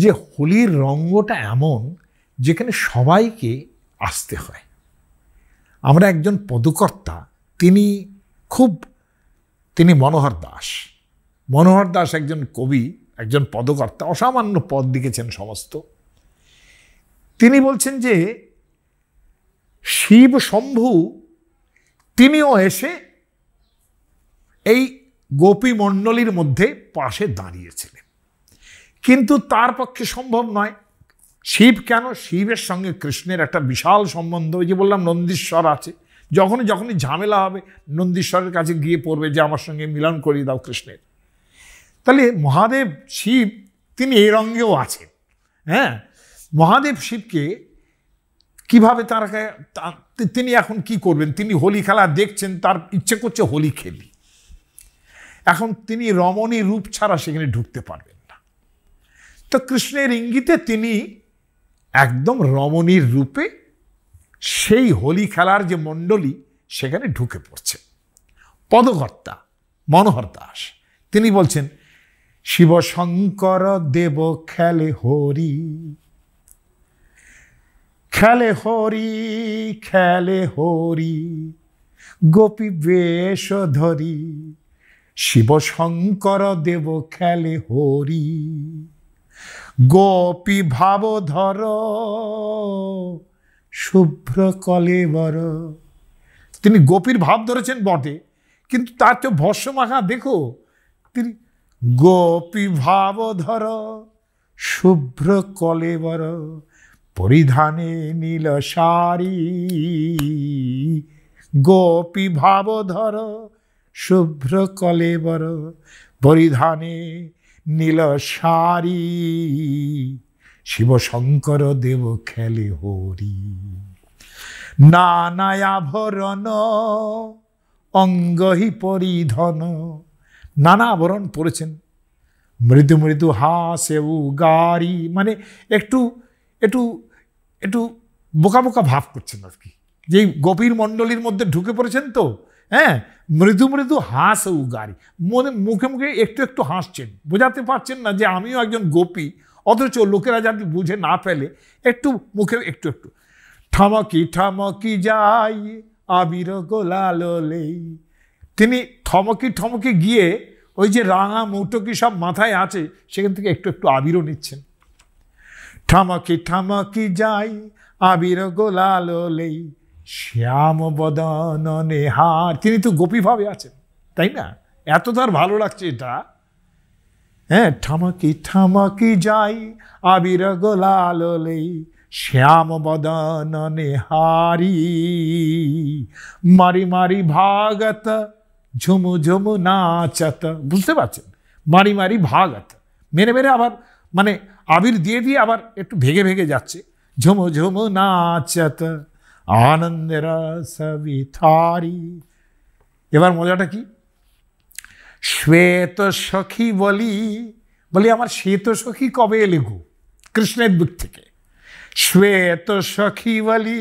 যে হোলির রঙটা এমন যেখানে সবাইকে আসতে হয় আমরা একজন পদকর্তা তিনি খুব তিনি মনোহর দাস মনোহর দাস একজন কবি একজন পদকর্তা অসামান্য পদ লিখেছেন সমস্ত তিনি বলছেন যে শিব শম্ভু তিনিও এসে এই গোপী মণ্ডলীর মধ্যে পাশে দাঁড়িয়েছিলেন কিন্তু তার পক্ষে সম্ভব নয় শিব কেন শিবের সঙ্গে কৃষ্ণের একটা বিশাল সম্বন্ধ ওই যে বললাম নন্দীশ্বর আছে যখনই যখনই ঝামেলা হবে নন্দীশ্বরের কাছে গিয়ে পড়বে যে আমার সঙ্গে মিলন করিয়ে দাও কৃষ্ণের তাহলে মহাদেব শিব তিনি এই রঙ্গেও আছেন হ্যাঁ মহাদেব শিবকে কিভাবে তার তিনি এখন কি করবেন তিনি হোলি খেলা দেখছেন তার ইচ্ছে করছে হোলি খেলি এখন তিনি রমণী রূপ ছাড়া সেখানে ঢুকতে পারবেন না তো কৃষ্ণের ইঙ্গিতে তিনি একদম রমণীর রূপে সেই হোলি খেলার যে মণ্ডলী সেখানে ঢুকে পড়ছে পদকর্তা মনোহর দাস তিনি বলছেন শিবশঙ্কর দেব খেলে হরি খেলে হরি খেলে হরি গোপী বেশ ধরি শিব শঙ্কর দেব খেলে হরি গোপী ভাব ধর শুভ্র বর তিনি গোপীর ভাব ধরেছেন বটে কিন্তু তার তো ভস্য মাখা দেখো তিনি গোপী ভাব ধর শুভ্র কলে বড় পরিধানে নীল সারি গোপী ভাবধর শুভ্র কলেবর পরিধানে নীল সারি শিবশঙ্কর দেব খেলে হরি নানায়াভরণ অঙ্গহি পরিধন নানা আবরণ পড়েছেন মৃদু মৃদু হাসেউ গাড়ি মানে একটু একটু একটু বোকা বোকা ভাব করছেন আর কি যেই গোপীর মণ্ডলীর মধ্যে ঢুকে পড়েছেন তো হ্যাঁ মৃদু মৃদু হাস উগারি মনে মুখে মুখে একটু একটু হাসছেন বোঝাতে পারছেন না যে আমিও একজন গোপী অথচ লোকেরা যাতে বুঝে না ফেলে একটু মুখে একটু একটু ঠামকি ঠামকি যাই আবির গোলালোলেই তিনি ঠমকি ঠমকি গিয়ে ওই যে রাঙা মুটো সব মাথায় আছে সেখান থেকে একটু একটু আবিরও নিচ্ছেন ঠমকি ঠমকি যাই আবির গোলালোলেই শ্যাম বদন নেহার তিনি তো গোপীভাবে আছেন তাই না এত তার ভালো লাগছে এটা হ্যাঁ ঠমকি ঠমকি যাই আবির গোলালোলেই শ্যাম বদন নেহারি মারি মারি ভাগত ঝুমু ঝুমু নাচত বুঝতে পারছেন মারি মারি ভাগত মেরে মেরে আবার মানে আবির দিয়ে দিয়ে আবার একটু ভেগে ভেগে যাচ্ছে ঝুমু ঝুমু নাচত আনন্দের সবিথারি এবার মজাটা কি শ্বেত সখী বলি বলি আমার শ্বেত সখী কবে এলে কৃষ্ণের দিক থেকে শ্বেত সখী বলি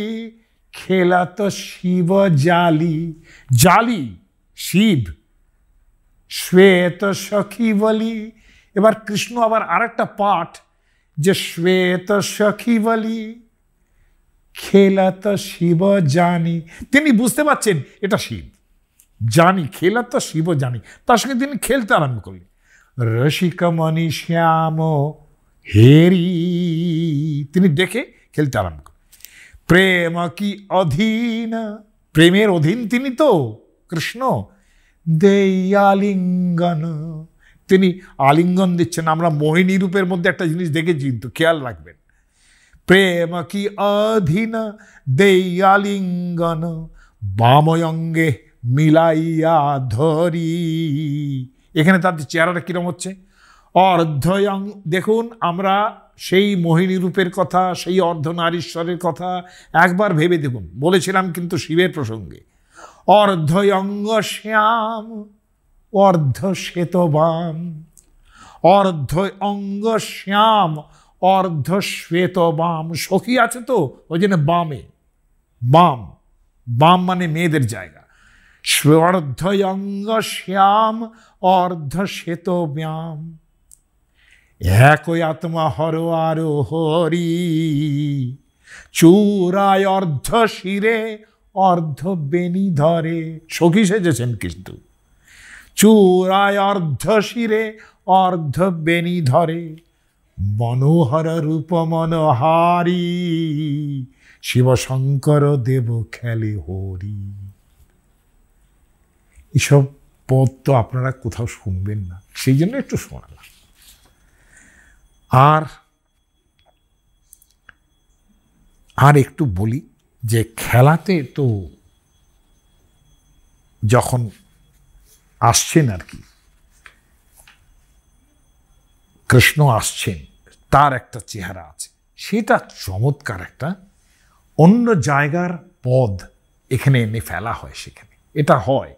খেলা তো শিব জালি জালি শিব শ্বেত সখী বলি এবার কৃষ্ণ আবার আরেকটা পাঠ যে শ্বেত সখিবলি খেলাত শিব জানি তিনি বুঝতে পারছেন এটা শিব জানি খেলাত শিব জানি তার সঙ্গে তিনি খেলতে আরম্ভ করলেন মণি শ্যাম হেরি তিনি দেখে খেলতে আরম্ভ করলেন প্রেম কি অধীন প্রেমের অধীন তিনি তো কৃষ্ণ দেয়ালিঙ্গন তিনি আলিঙ্গন দিচ্ছেন আমরা মোহিনী রূপের মধ্যে একটা জিনিস দেখেছি কিন্তু খেয়াল রাখবেন প্রেম কি অধীন দেয়ালিঙ্গন বাময়ঙ্গে মিলাইয়া ধরি এখানে তাদের চেহারাটা কিরম হচ্ছে অর্ধয়ং দেখুন আমরা সেই মোহিনী রূপের কথা সেই অর্ধনারীশ্বরের কথা একবার ভেবে দেখুন বলেছিলাম কিন্তু শিবের প্রসঙ্গে অর্ধয়ঙ্গ শ্যাম অর্ধ শ্বেতবাম অর্ধ অঙ্গ শ্যাম অর্ধ শ্বেত বাম সখী আছে তো ওই জন্য বামে বাম বাম মানে মেয়েদের জায়গা অর্ধ অঙ্গ শ্যাম অর্ধ শ্বেত ব্যাম একই আত্মা হর আর হরি চূড়ায় অর্ধ শিরে অর্ধ বেনি ধরে সখী সেজেছেন কিন্তু চূড়ায় অর্ধ শিরে অর্ধ বেনি ধরে মনোহর রূপ মনোহারি শিবশঙ্কর দেব খেলে হরি এসব পদ তো আপনারা কোথাও শুনবেন না সেই জন্য একটু শোনালাম আর আর একটু বলি যে খেলাতে তো যখন আসছেন আর কি কৃষ্ণ আসছেন তার একটা চেহারা আছে সেটা চমৎকার একটা অন্য জায়গার পদ এখানে এনে ফেলা হয় সেখানে এটা হয়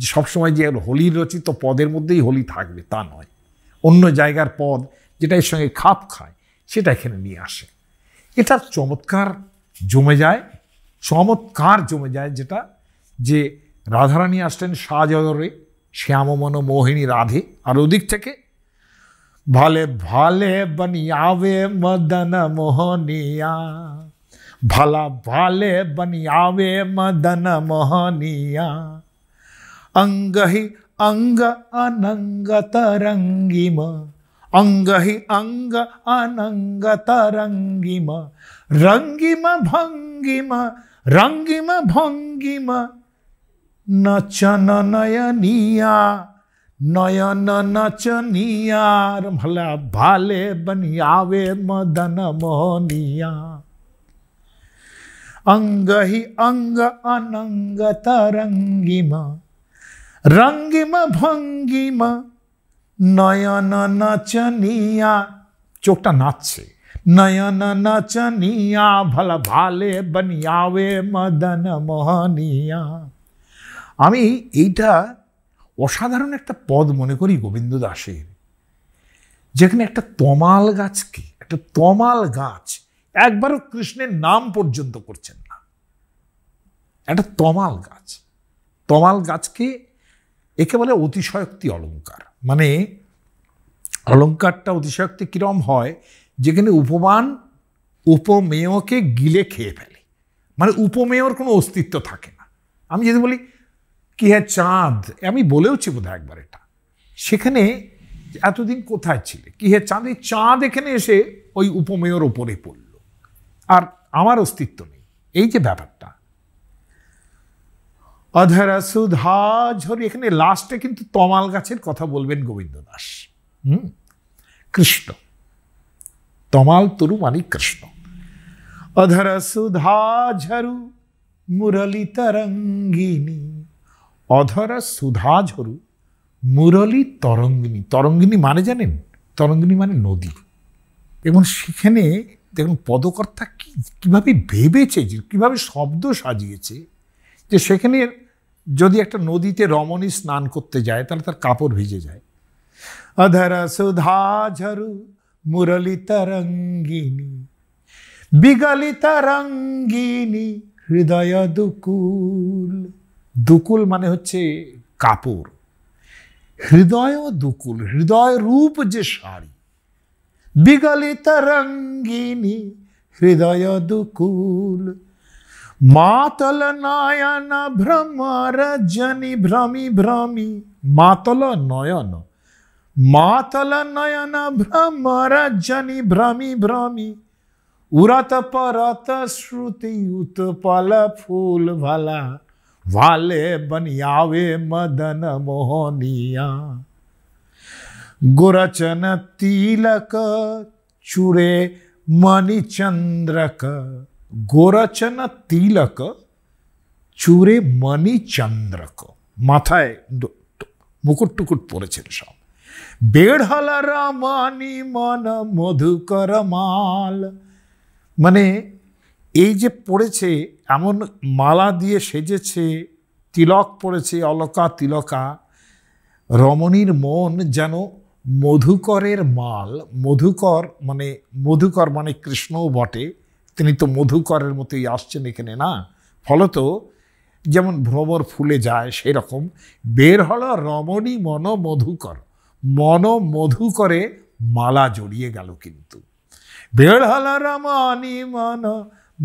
যে সবসময় যে হোলি রচিত পদের মধ্যেই হোলি থাকবে তা নয় অন্য জায়গার পদ যেটা এর সঙ্গে খাপ খায় সেটা এখানে নিয়ে আসে এটা চমৎকার জমে যায় চমৎকার জমে যায় যেটা যে রাধারানী আসলেন সাজরে শ্যাম মন মোহিনী রাধে আর ওদিক থেকে ভালে ভালে বনিয়াবে মদন মোহনিয়া भला भले बनियावे मदन मोहनिया अंग ही अंग अनंग तरंगिम अंग ही अंग अनंग तरंगी तरंगिम रंगिम भंगिम रंगिम म नचन नयनिया नयन नचनिया भला भाले बनियावे मदन मोहनिया अंग ही अंग अनंग म भंगी म नयन नचनिया चोटा नाचছে नयन नचनिया भला भाले बनियावे मदन मोहनिया আমি এইটা অসাধারণ একটা পদ মনে করি গোবিন্দ দাসের যেখানে একটা তমাল গাছকে একটা তমাল গাছ একবারও কৃষ্ণের নাম পর্যন্ত করছেন না একটা তমাল গাছ তমাল গাছকে একে বলে অতিশয়ক্তি অলঙ্কার মানে অলঙ্কারটা অতিশয়ক্তি কীরম হয় যেখানে উপমান উপমেয়কে গিলে খেয়ে ফেলে মানে উপমেয়র কোনো অস্তিত্ব থাকে না আমি যদি বলি কি হ্যাঁ চাঁদ আমি বলেওছি বোধ একবার এটা সেখানে এতদিন কোথায় ছিল কি হ্যাঁ চাঁদ এই চাঁদ এখানে এসে ওই উপমেয়র ওপরে পড়ল আর আমার অস্তিত্ব নেই এই যে ব্যাপারটা অধরা সুধা ঝরি এখানে লাস্টে কিন্তু তমাল গাছের কথা বলবেন গোবিন্দ দাস হুম কৃষ্ণ তমাল তরু মানে কৃষ্ণ অধরা সুধা ঝরু মুরলি তরঙ্গিনী অধরা সুধা ঝরু মুরলী তরঙ্গিনী তরঙ্গিনী মানে জানেন তরঙ্গিনী মানে নদী এবং সেখানে দেখুন পদকর্তা কী কীভাবে ভেবেছে যে কীভাবে শব্দ সাজিয়েছে যে সেখানে যদি একটা নদীতে রমণী স্নান করতে যায় তাহলে তার কাপড় ভিজে যায় অধরা সুধা ঝরু মুরলী তরঙ্গিনী বিগলিত রঙ্গিনী হৃদয় দুকুল দুকুল মানে হচ্ছে কাপড় হৃদয় দুকুল হৃদয় রূপ যে শাড়ি বিগলিত রঙ্গিনী হৃদয় দুকুল মাতল নয়ন ভ্রমরজনি ভ্রমি ভ্রমি মাতল নয়ন মাতল নয়ন ভ্রমরজনি ভ্রমি ভ্রমি উরত পরত শ্রুতি উৎপল ফুল ভালা वाले बनियावे मदन मोहनिया गुरचन तिलक चुरे मणिचंद्रक গোরাচন তিলক চুরে মণিচন্দ্রক মাথায় মুকুট টুকুট পরেছেন সব বেড়হালা রামানি মন মধুকর মাল মানে এই যে পড়েছে এমন মালা দিয়ে সেজেছে তিলক পড়েছে অলকা তিলকা রমণীর মন যেন মধুকরের মাল মধুকর মানে মধুকর মানে কৃষ্ণও বটে তিনি তো মধুকরের মতোই আসছেন এখানে না ফলত যেমন ভ্রমর ফুলে যায় সেরকম বের হল রমণী মন মধুকর মন মধুকরে মালা জড়িয়ে গেল কিন্তু বের হল রমণী মন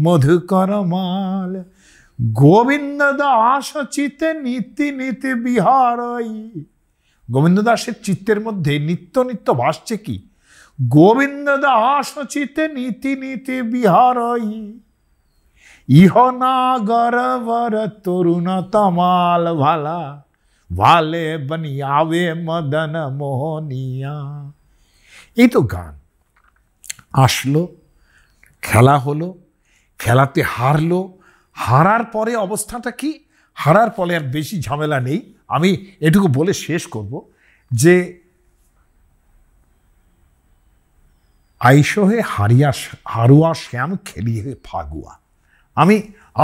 মধুকর মাল গোবিন্দ দাস চিতে নীতি নীতি বিহারই গোবিন্দ দাসের চিত্তের মধ্যে নিত্য নিত্য ভাসছে কি গোবিন্দ দাস চিতে নীতি নীতি বিহারই ইহ না গরবর তরুণ তমাল ভালা ভালে বনিয়াবে মদন মোহনিয়া এই তো গান আসলো খেলা হলো খেলাতে হারলো হারার পরে অবস্থাটা কি হারার ফলে আর বেশি ঝামেলা নেই আমি এটুকু বলে শেষ করব যে আইসহে হারিয়া হারুয়া শ্যাম খেলি ফাগুয়া আমি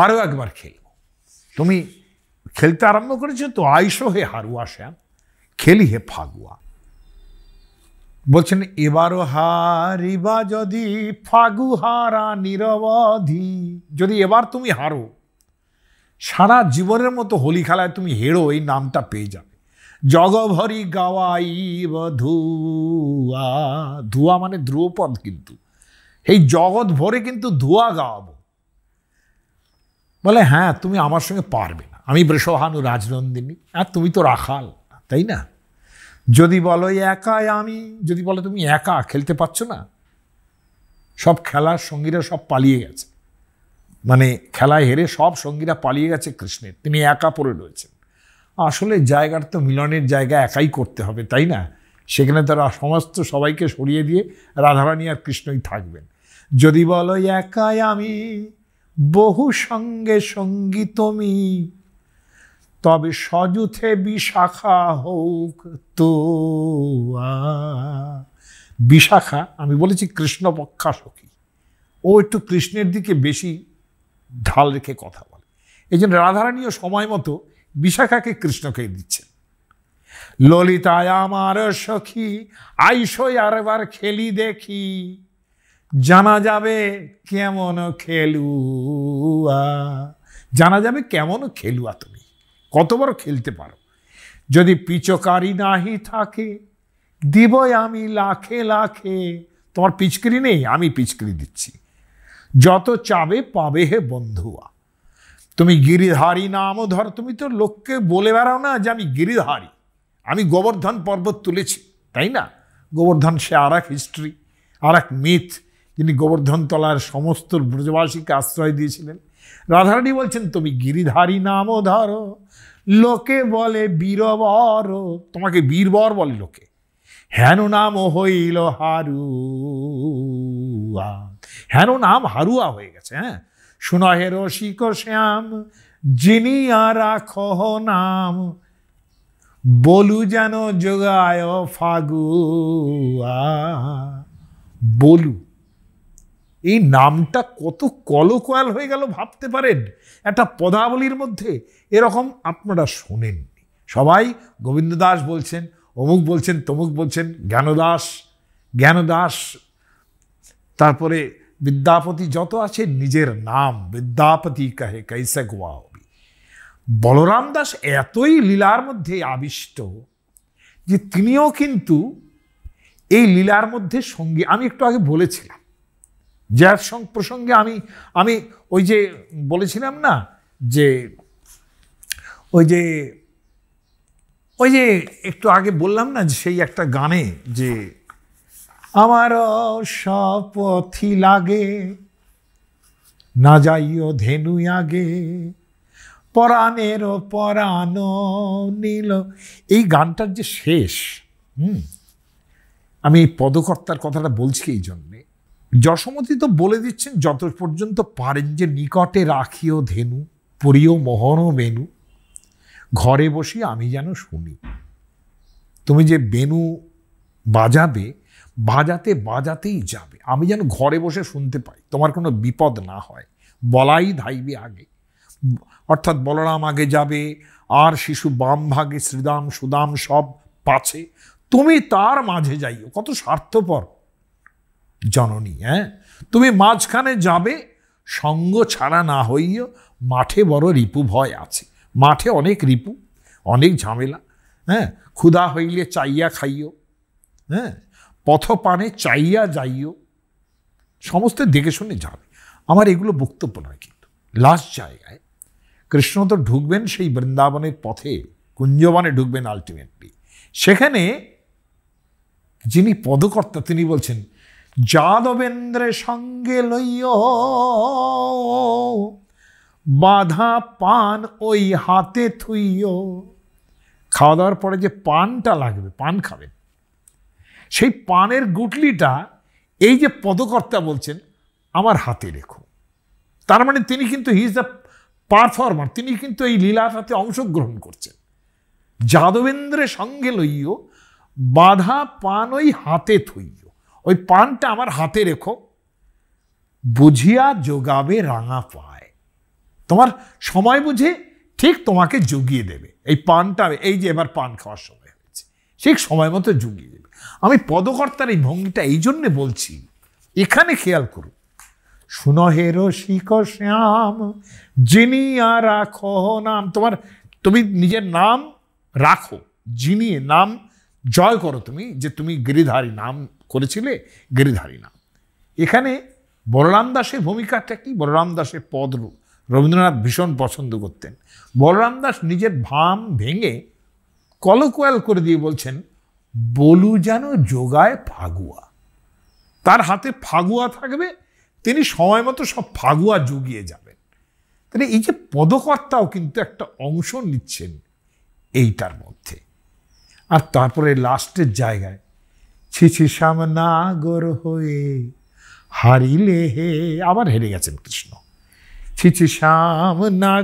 আরও একবার খেলব তুমি খেলতে আরম্ভ করেছো তো আইসহে হে হারুয়া শ্যাম খেলি হে ফাগুয়া বলছেন এবারও হারিবা যদি ফাগু হারা নিরবধি যদি এবার তুমি হারো সারা জীবনের মতো হোলি খেলায় তুমি হেরো এই নামটা পেয়ে যাবে জগভরি গাওয়াইব ধুয়া ধুয়া মানে ধ্রুপদ কিন্তু এই জগৎ ভরে কিন্তু ধুয়া গাওয়াবো বলে হ্যাঁ তুমি আমার সঙ্গে পারবে না আমি বৃষহানু রাজনন্দিনী আর তুমি তো রাখাল তাই না যদি বলো একাই আমি যদি বলো তুমি একা খেলতে পারছো না সব খেলার সঙ্গীরা সব পালিয়ে গেছে মানে খেলায় হেরে সব সঙ্গীরা পালিয়ে গেছে কৃষ্ণের তিনি একা পড়ে রয়েছেন আসলে জায়গার তো মিলনের জায়গা একাই করতে হবে তাই না সেখানে তারা সমস্ত সবাইকে সরিয়ে দিয়ে রাধারানী আর কৃষ্ণই থাকবেন যদি বলো একাই আমি বহু সঙ্গে সঙ্গী তুমি তবে সযুথে বিশাখা হোক তো বিশাখা আমি বলেছি কৃষ্ণপক্ষা সখী ও একটু কৃষ্ণের দিকে বেশি ঢাল রেখে কথা বলে এই জন্য রাধারানীও সময় মতো বিশাখাকে কৃষ্ণকে দিচ্ছেন ললিতায় আমার সখী আইসই আরবার খেলি দেখি জানা যাবে কেমন খেলুয়া জানা যাবে কেমন খেলুয়া তো কত কতবার খেলতে পারো যদি পিচকারি নাহি থাকে দিব আমি লাখে লাখে তোমার পিচকিরি নেই আমি পিচকিরি দিচ্ছি যত চাবে পাবে হে বন্ধুয়া তুমি গিরিধারী নামও ধর তুমি তো লোককে বলে বেড়াও না যে আমি গিরিধারী আমি গোবর্ধন পর্বত তুলেছি তাই না গোবর্ধন সে আর এক হিস্ট্রি আর এক মিথ যিনি গোবর্ধন তলার সমস্ত ব্রজবাসীকে আশ্রয় দিয়েছিলেন রাধারানী বলছেন তুমি গিরিধারী নামও ধরো লোকে বলে বীরবর তোমাকে বীরবর বলে লোকে হেন নাম হইল হারুয়া হেন নাম হারুয়া হয়ে গেছে হ্যাঁ শুনহে রসিক শ্যাম যিনি রাখ নাম বলু যেন যোগায় ফাগুয়া বলু এই নামটা কত কলকয়াল হয়ে গেল ভাবতে পারেন একটা পদাবলীর মধ্যে এরকম আপনারা শোনেননি সবাই গোবিন্দ দাস বলছেন অমুক বলছেন তমুক বলছেন জ্ঞানদাস জ্ঞানদাস তারপরে বিদ্যাপতি যত আছে নিজের নাম বিদ্যাপতি কাহে কৈসে গোয়া হবি বলরাম দাস এতই লীলার মধ্যে আবিষ্ট যে তিনিও কিন্তু এই লীলার মধ্যে সঙ্গী আমি একটু আগে বলেছিলাম জ্যারসং প্রসঙ্গে আমি আমি ওই যে বলেছিলাম না যে ওই যে ওই যে একটু আগে বললাম না যে সেই একটা গানে যে আমার সপথি লাগে না যাইও ধেনু আগে পরাণের পরাণ নীল এই গানটার যে শেষ হুম আমি পদকর্তার কথাটা বলছি এই জন্য যশমতী তো বলে দিচ্ছেন যত পর্যন্ত পারেন যে নিকটে রাখিও ধেনু পরিও মোহন মেনু ঘরে বসে আমি যেন শুনি তুমি যে বেনু বাজাবে বাজাতে বাজাতেই যাবে আমি যেন ঘরে বসে শুনতে পাই তোমার কোনো বিপদ না হয় বলাই ধাইবে আগে অর্থাৎ বলরাম আগে যাবে আর শিশু বাম ভাগে শ্রীদাম সুদাম সব পাছে তুমি তার মাঝে যাইও কত স্বার্থপর জননী হ্যাঁ তুমি মাঝখানে যাবে সঙ্গ ছাড়া না হইও মাঠে বড় রিপু ভয় আছে মাঠে অনেক রিপু অনেক ঝামেলা হ্যাঁ ক্ষুধা হইলে চাইয়া খাইও হ্যাঁ পথ পানে চাইয়া যাইও সমস্ত দেখে শুনে যাবে আমার এগুলো বক্তব্য নয় কিন্তু লাস্ট জায়গায় কৃষ্ণ তো ঢুকবেন সেই বৃন্দাবনের পথে কুঞ্জবনে ঢুকবেন আলটিমেটলি সেখানে যিনি পদকর্তা তিনি বলছেন যাদবেন্দ্রের সঙ্গে লইয় বাধা পান ওই হাতে থুইয় খাওয়া দাওয়ার পরে যে পানটা লাগবে পান খাবেন সেই পানের গুটলিটা এই যে পদকর্তা বলছেন আমার হাতে রেখো তার মানে তিনি কিন্তু হি ইজ দ্য পারফর্মার তিনি কিন্তু এই লীলাটাতে অংশগ্রহণ করছেন যাদবেন্দ্রের সঙ্গে লইয় বাধা পান ওই হাতে থুই ওই পানটা আমার হাতে রেখো বুঝিয়া যোগাবে রাঙা পায় তোমার সময় বুঝে ঠিক তোমাকে জুগিয়ে দেবে এই পানটা এই যে এবার পান খাওয়ার সময় হয়েছে ঠিক সময় মতো জুগিয়ে দেবে আমি পদকর্তার এই ভঙ্গিটা এই জন্যে বলছি এখানে খেয়াল করুন সুনহের শিখ শ্যাম আর রাখো নাম তোমার তুমি নিজের নাম রাখো যিনি নাম জয় করো তুমি যে তুমি গিরিধারী নাম করেছিলে গেরিধারী না এখানে বলরাম দাসের ভূমিকাটা কি বলরাম দাসের পদ রবীন্দ্রনাথ ভীষণ পছন্দ করতেন বলরাম দাস নিজের ভাম ভেঙে কলকোয়াল করে দিয়ে বলছেন বলু যেন যোগায় ফাগুয়া তার হাতে ফাগুয়া থাকবে তিনি সময় মতো সব ফাগুয়া জুগিয়ে যাবেন তাহলে এই যে পদকর্তাও কিন্তু একটা অংশ নিচ্ছেন এইটার মধ্যে আর তারপরে লাস্টের জায়গায় ছিছি সামনাগর হয়ে হারিলে হে আবার হেরে গেছেন কৃষ্ণ ছিছি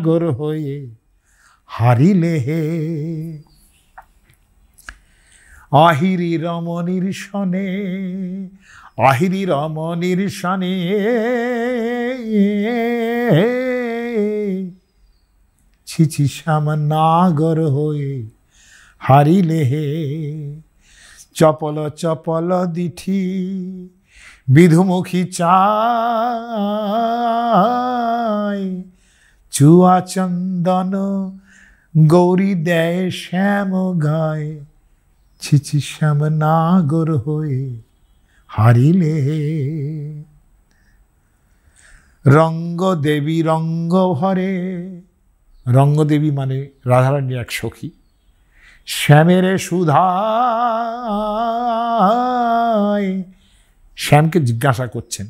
গর হয়ে হারিলে হে আহিরি রমণীর সনে আহিরি রমণীর সনে ছিছি শ্যাম নাগর হয়ে হারিলে হে চপল চপল দিঠি বিধুমুখী চাই চুয়া চন্দন গৌরী দেয় শ্যাম গায় ছিচি শ্যাম নাগর হয়ে হারিলে রঙ্গ দেবী রঙ্গ ভরে রঙ্গদেবী মানে রাধারানীর এক সখী শ্যামের সুধা শ্যামকে জিজ্ঞাসা করছেন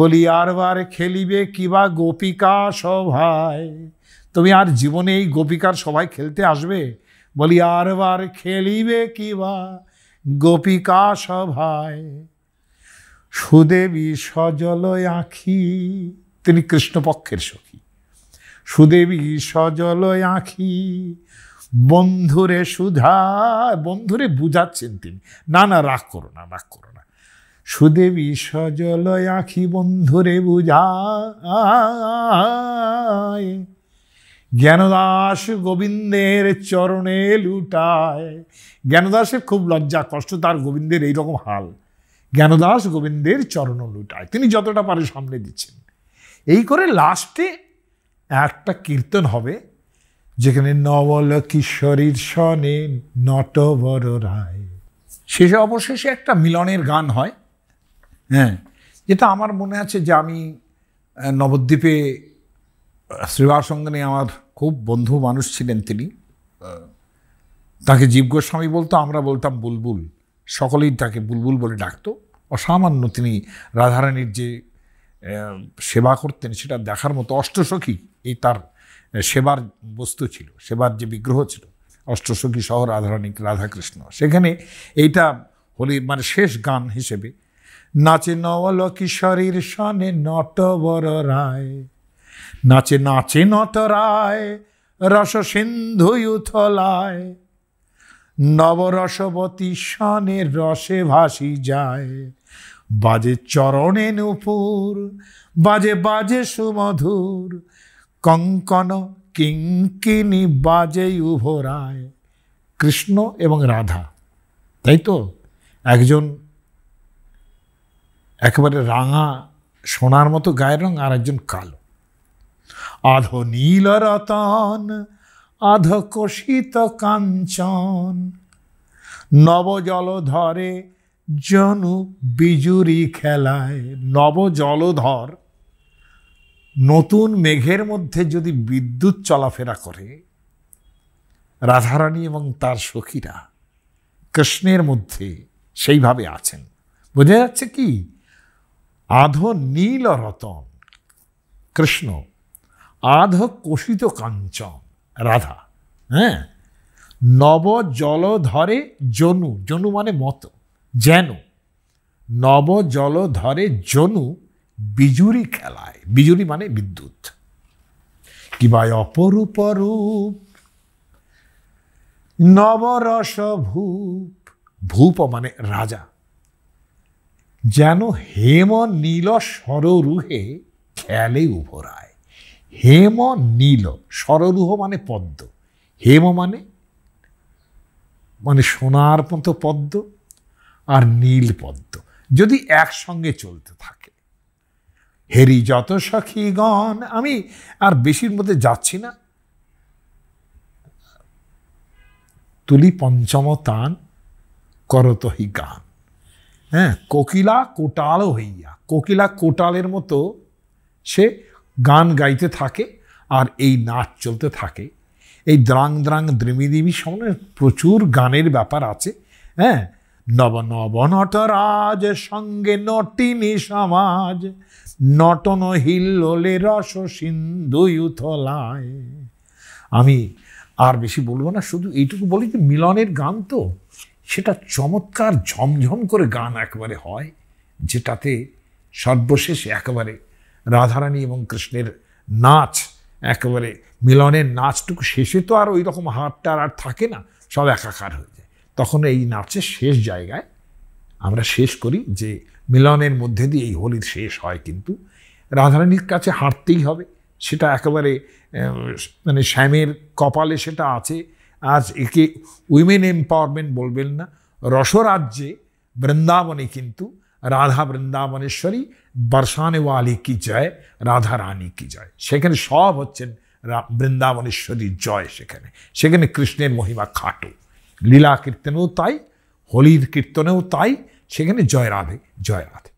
বলি আরবার খেলিবে কিবা গোপিকা সভায় তুমি আর জীবনে এই গোপিকার সবাই খেলতে আসবে বলি আরবার খেলিবে কিবা গোপিকা সভায় সুদেবী সজল আঁখি তিনি কৃষ্ণপক্ষের সখী সুদেবী সজল আঁখি বন্ধুরে সুধা বন্ধুরে বুঝাচ্ছেন তিনি না না রাগ করো না রাগ করো না সুদেবী সজল আঁখি বন্ধুরে বুঝা জ্ঞানদাস গোবিন্দের চরণে লুটায় জ্ঞানদাসের খুব লজ্জা কষ্ট তার গোবিন্দের এই রকম হাল জ্ঞানদাস গোবিন্দের চরণ লুটায় তিনি যতটা পারে সামনে দিচ্ছেন এই করে লাস্টে একটা কীর্তন হবে যেখানে নবলকিশোরীর সনে নটবর রায় শেষে অবশেষে একটা মিলনের গান হয় হ্যাঁ যেটা আমার মনে আছে যে আমি নবদ্বীপে শ্রীবাসঙ্গনে আমার খুব বন্ধু মানুষ ছিলেন তিনি তাকে জীব গোস্বামী বলতো আমরা বলতাম বুলবুল সকলেই তাকে বুলবুল বলে ডাকতো অসামান্য তিনি রাধারানীর যে সেবা করতেন সেটা দেখার মতো অষ্টসখী এই তার সেবার বস্তু ছিল সেবার যে বিগ্রহ ছিল অষ্টসখী শহর রাধারানিক রাধাকৃষ্ণ সেখানে এইটা হলি মানে শেষ গান হিসেবে নাচে নল কিশোরীর সানে নটবর রায় নাচে নাচে নট রায় রস সিন্ধু ইউথলায় নবরসবতী শানে রসে ভাসি যায় বাজে চরণে নুপুর বাজে বাজে সুমধুর কঙ্কন কিঙ্কিনি বাজে উভরায় কৃষ্ণ এবং রাধা তাই তো একজন একেবারে রাঙা সোনার মতো গায়ের রং আর একজন কালো আধ নীল রতন আধ কষিত কাঞ্চন নবজল ধরে জনু বিজুরি খেলায় নবজলধর নতুন মেঘের মধ্যে যদি বিদ্যুৎ চলাফেরা করে রাধারানী এবং তার সখীরা কৃষ্ণের মধ্যে সেইভাবে আছেন বোঝা যাচ্ছে কি আধো নীল রতন কৃষ্ণ আধ কোষিত কাঞ্চন রাধা হ্যাঁ নব জল ধরে জনু জনু মানে মত যেন নব জল ধরে জনু বিজুরি খেলায় বিজুরি মানে বিদ্যুৎ কিবা অপরূপ রূপ নবরস ভূপ ভূপ মানে রাজা যেন হেম নীল সররুহে খেলে উভরায় হেম নীল সররুহ মানে পদ্ম হেম মানে মানে সোনার মতো পদ্ম আর নীল পদ্ম যদি একসঙ্গে চলতে থাকে হেরি যত গণ আমি আর বেশির মধ্যে যাচ্ছি না তুলি পঞ্চম তান করত হি গান হ্যাঁ কোকিলা কোটাল হইয়া কোকিলা কোটালের মতো সে গান গাইতে থাকে আর এই নাচ চলতে থাকে এই দ্রাং দ্রাং দ্রিমি দেবী সামনে প্রচুর গানের ব্যাপার আছে হ্যাঁ নব নব নটরাজ সঙ্গে নটিনী সমাজ নটন হিল্লোলে রস সিন্ধু আমি আর বেশি বলবো না শুধু এইটুকু বলি যে মিলনের গান তো সেটা চমৎকার ঝমঝম করে গান একেবারে হয় যেটাতে সর্বশেষ একেবারে রাধারানী এবং কৃষ্ণের নাচ একেবারে মিলনের নাচটুকু শেষে তো আর ওই রকম হাতটা আর থাকে না সব একাকার হয়ে যায় তখন এই নাচের শেষ জায়গায় আমরা শেষ করি যে মিলনের মধ্যে দিয়ে এই হোলির শেষ হয় কিন্তু রাধারানীর কাছে হাঁটতেই হবে সেটা একেবারে মানে শ্যামের কপালে সেটা আছে আজ একে উইমেন এম্পাওয়ারমেন্ট বলবেন না রসরাজ্যে বৃন্দাবনে কিন্তু রাধা বৃন্দাবনেশ্বরী বর্ষানেওয়ালি কি জয় রাধা রানী কি জয় সেখানে সব হচ্ছেন বৃন্দাবনেশ্বরীর জয় সেখানে সেখানে কৃষ্ণের মহিমা খাটো লীলা কীর্তনেও তাই হোলির কীর্তনেও তাই সেখানে জয়রাধে জয়রাধে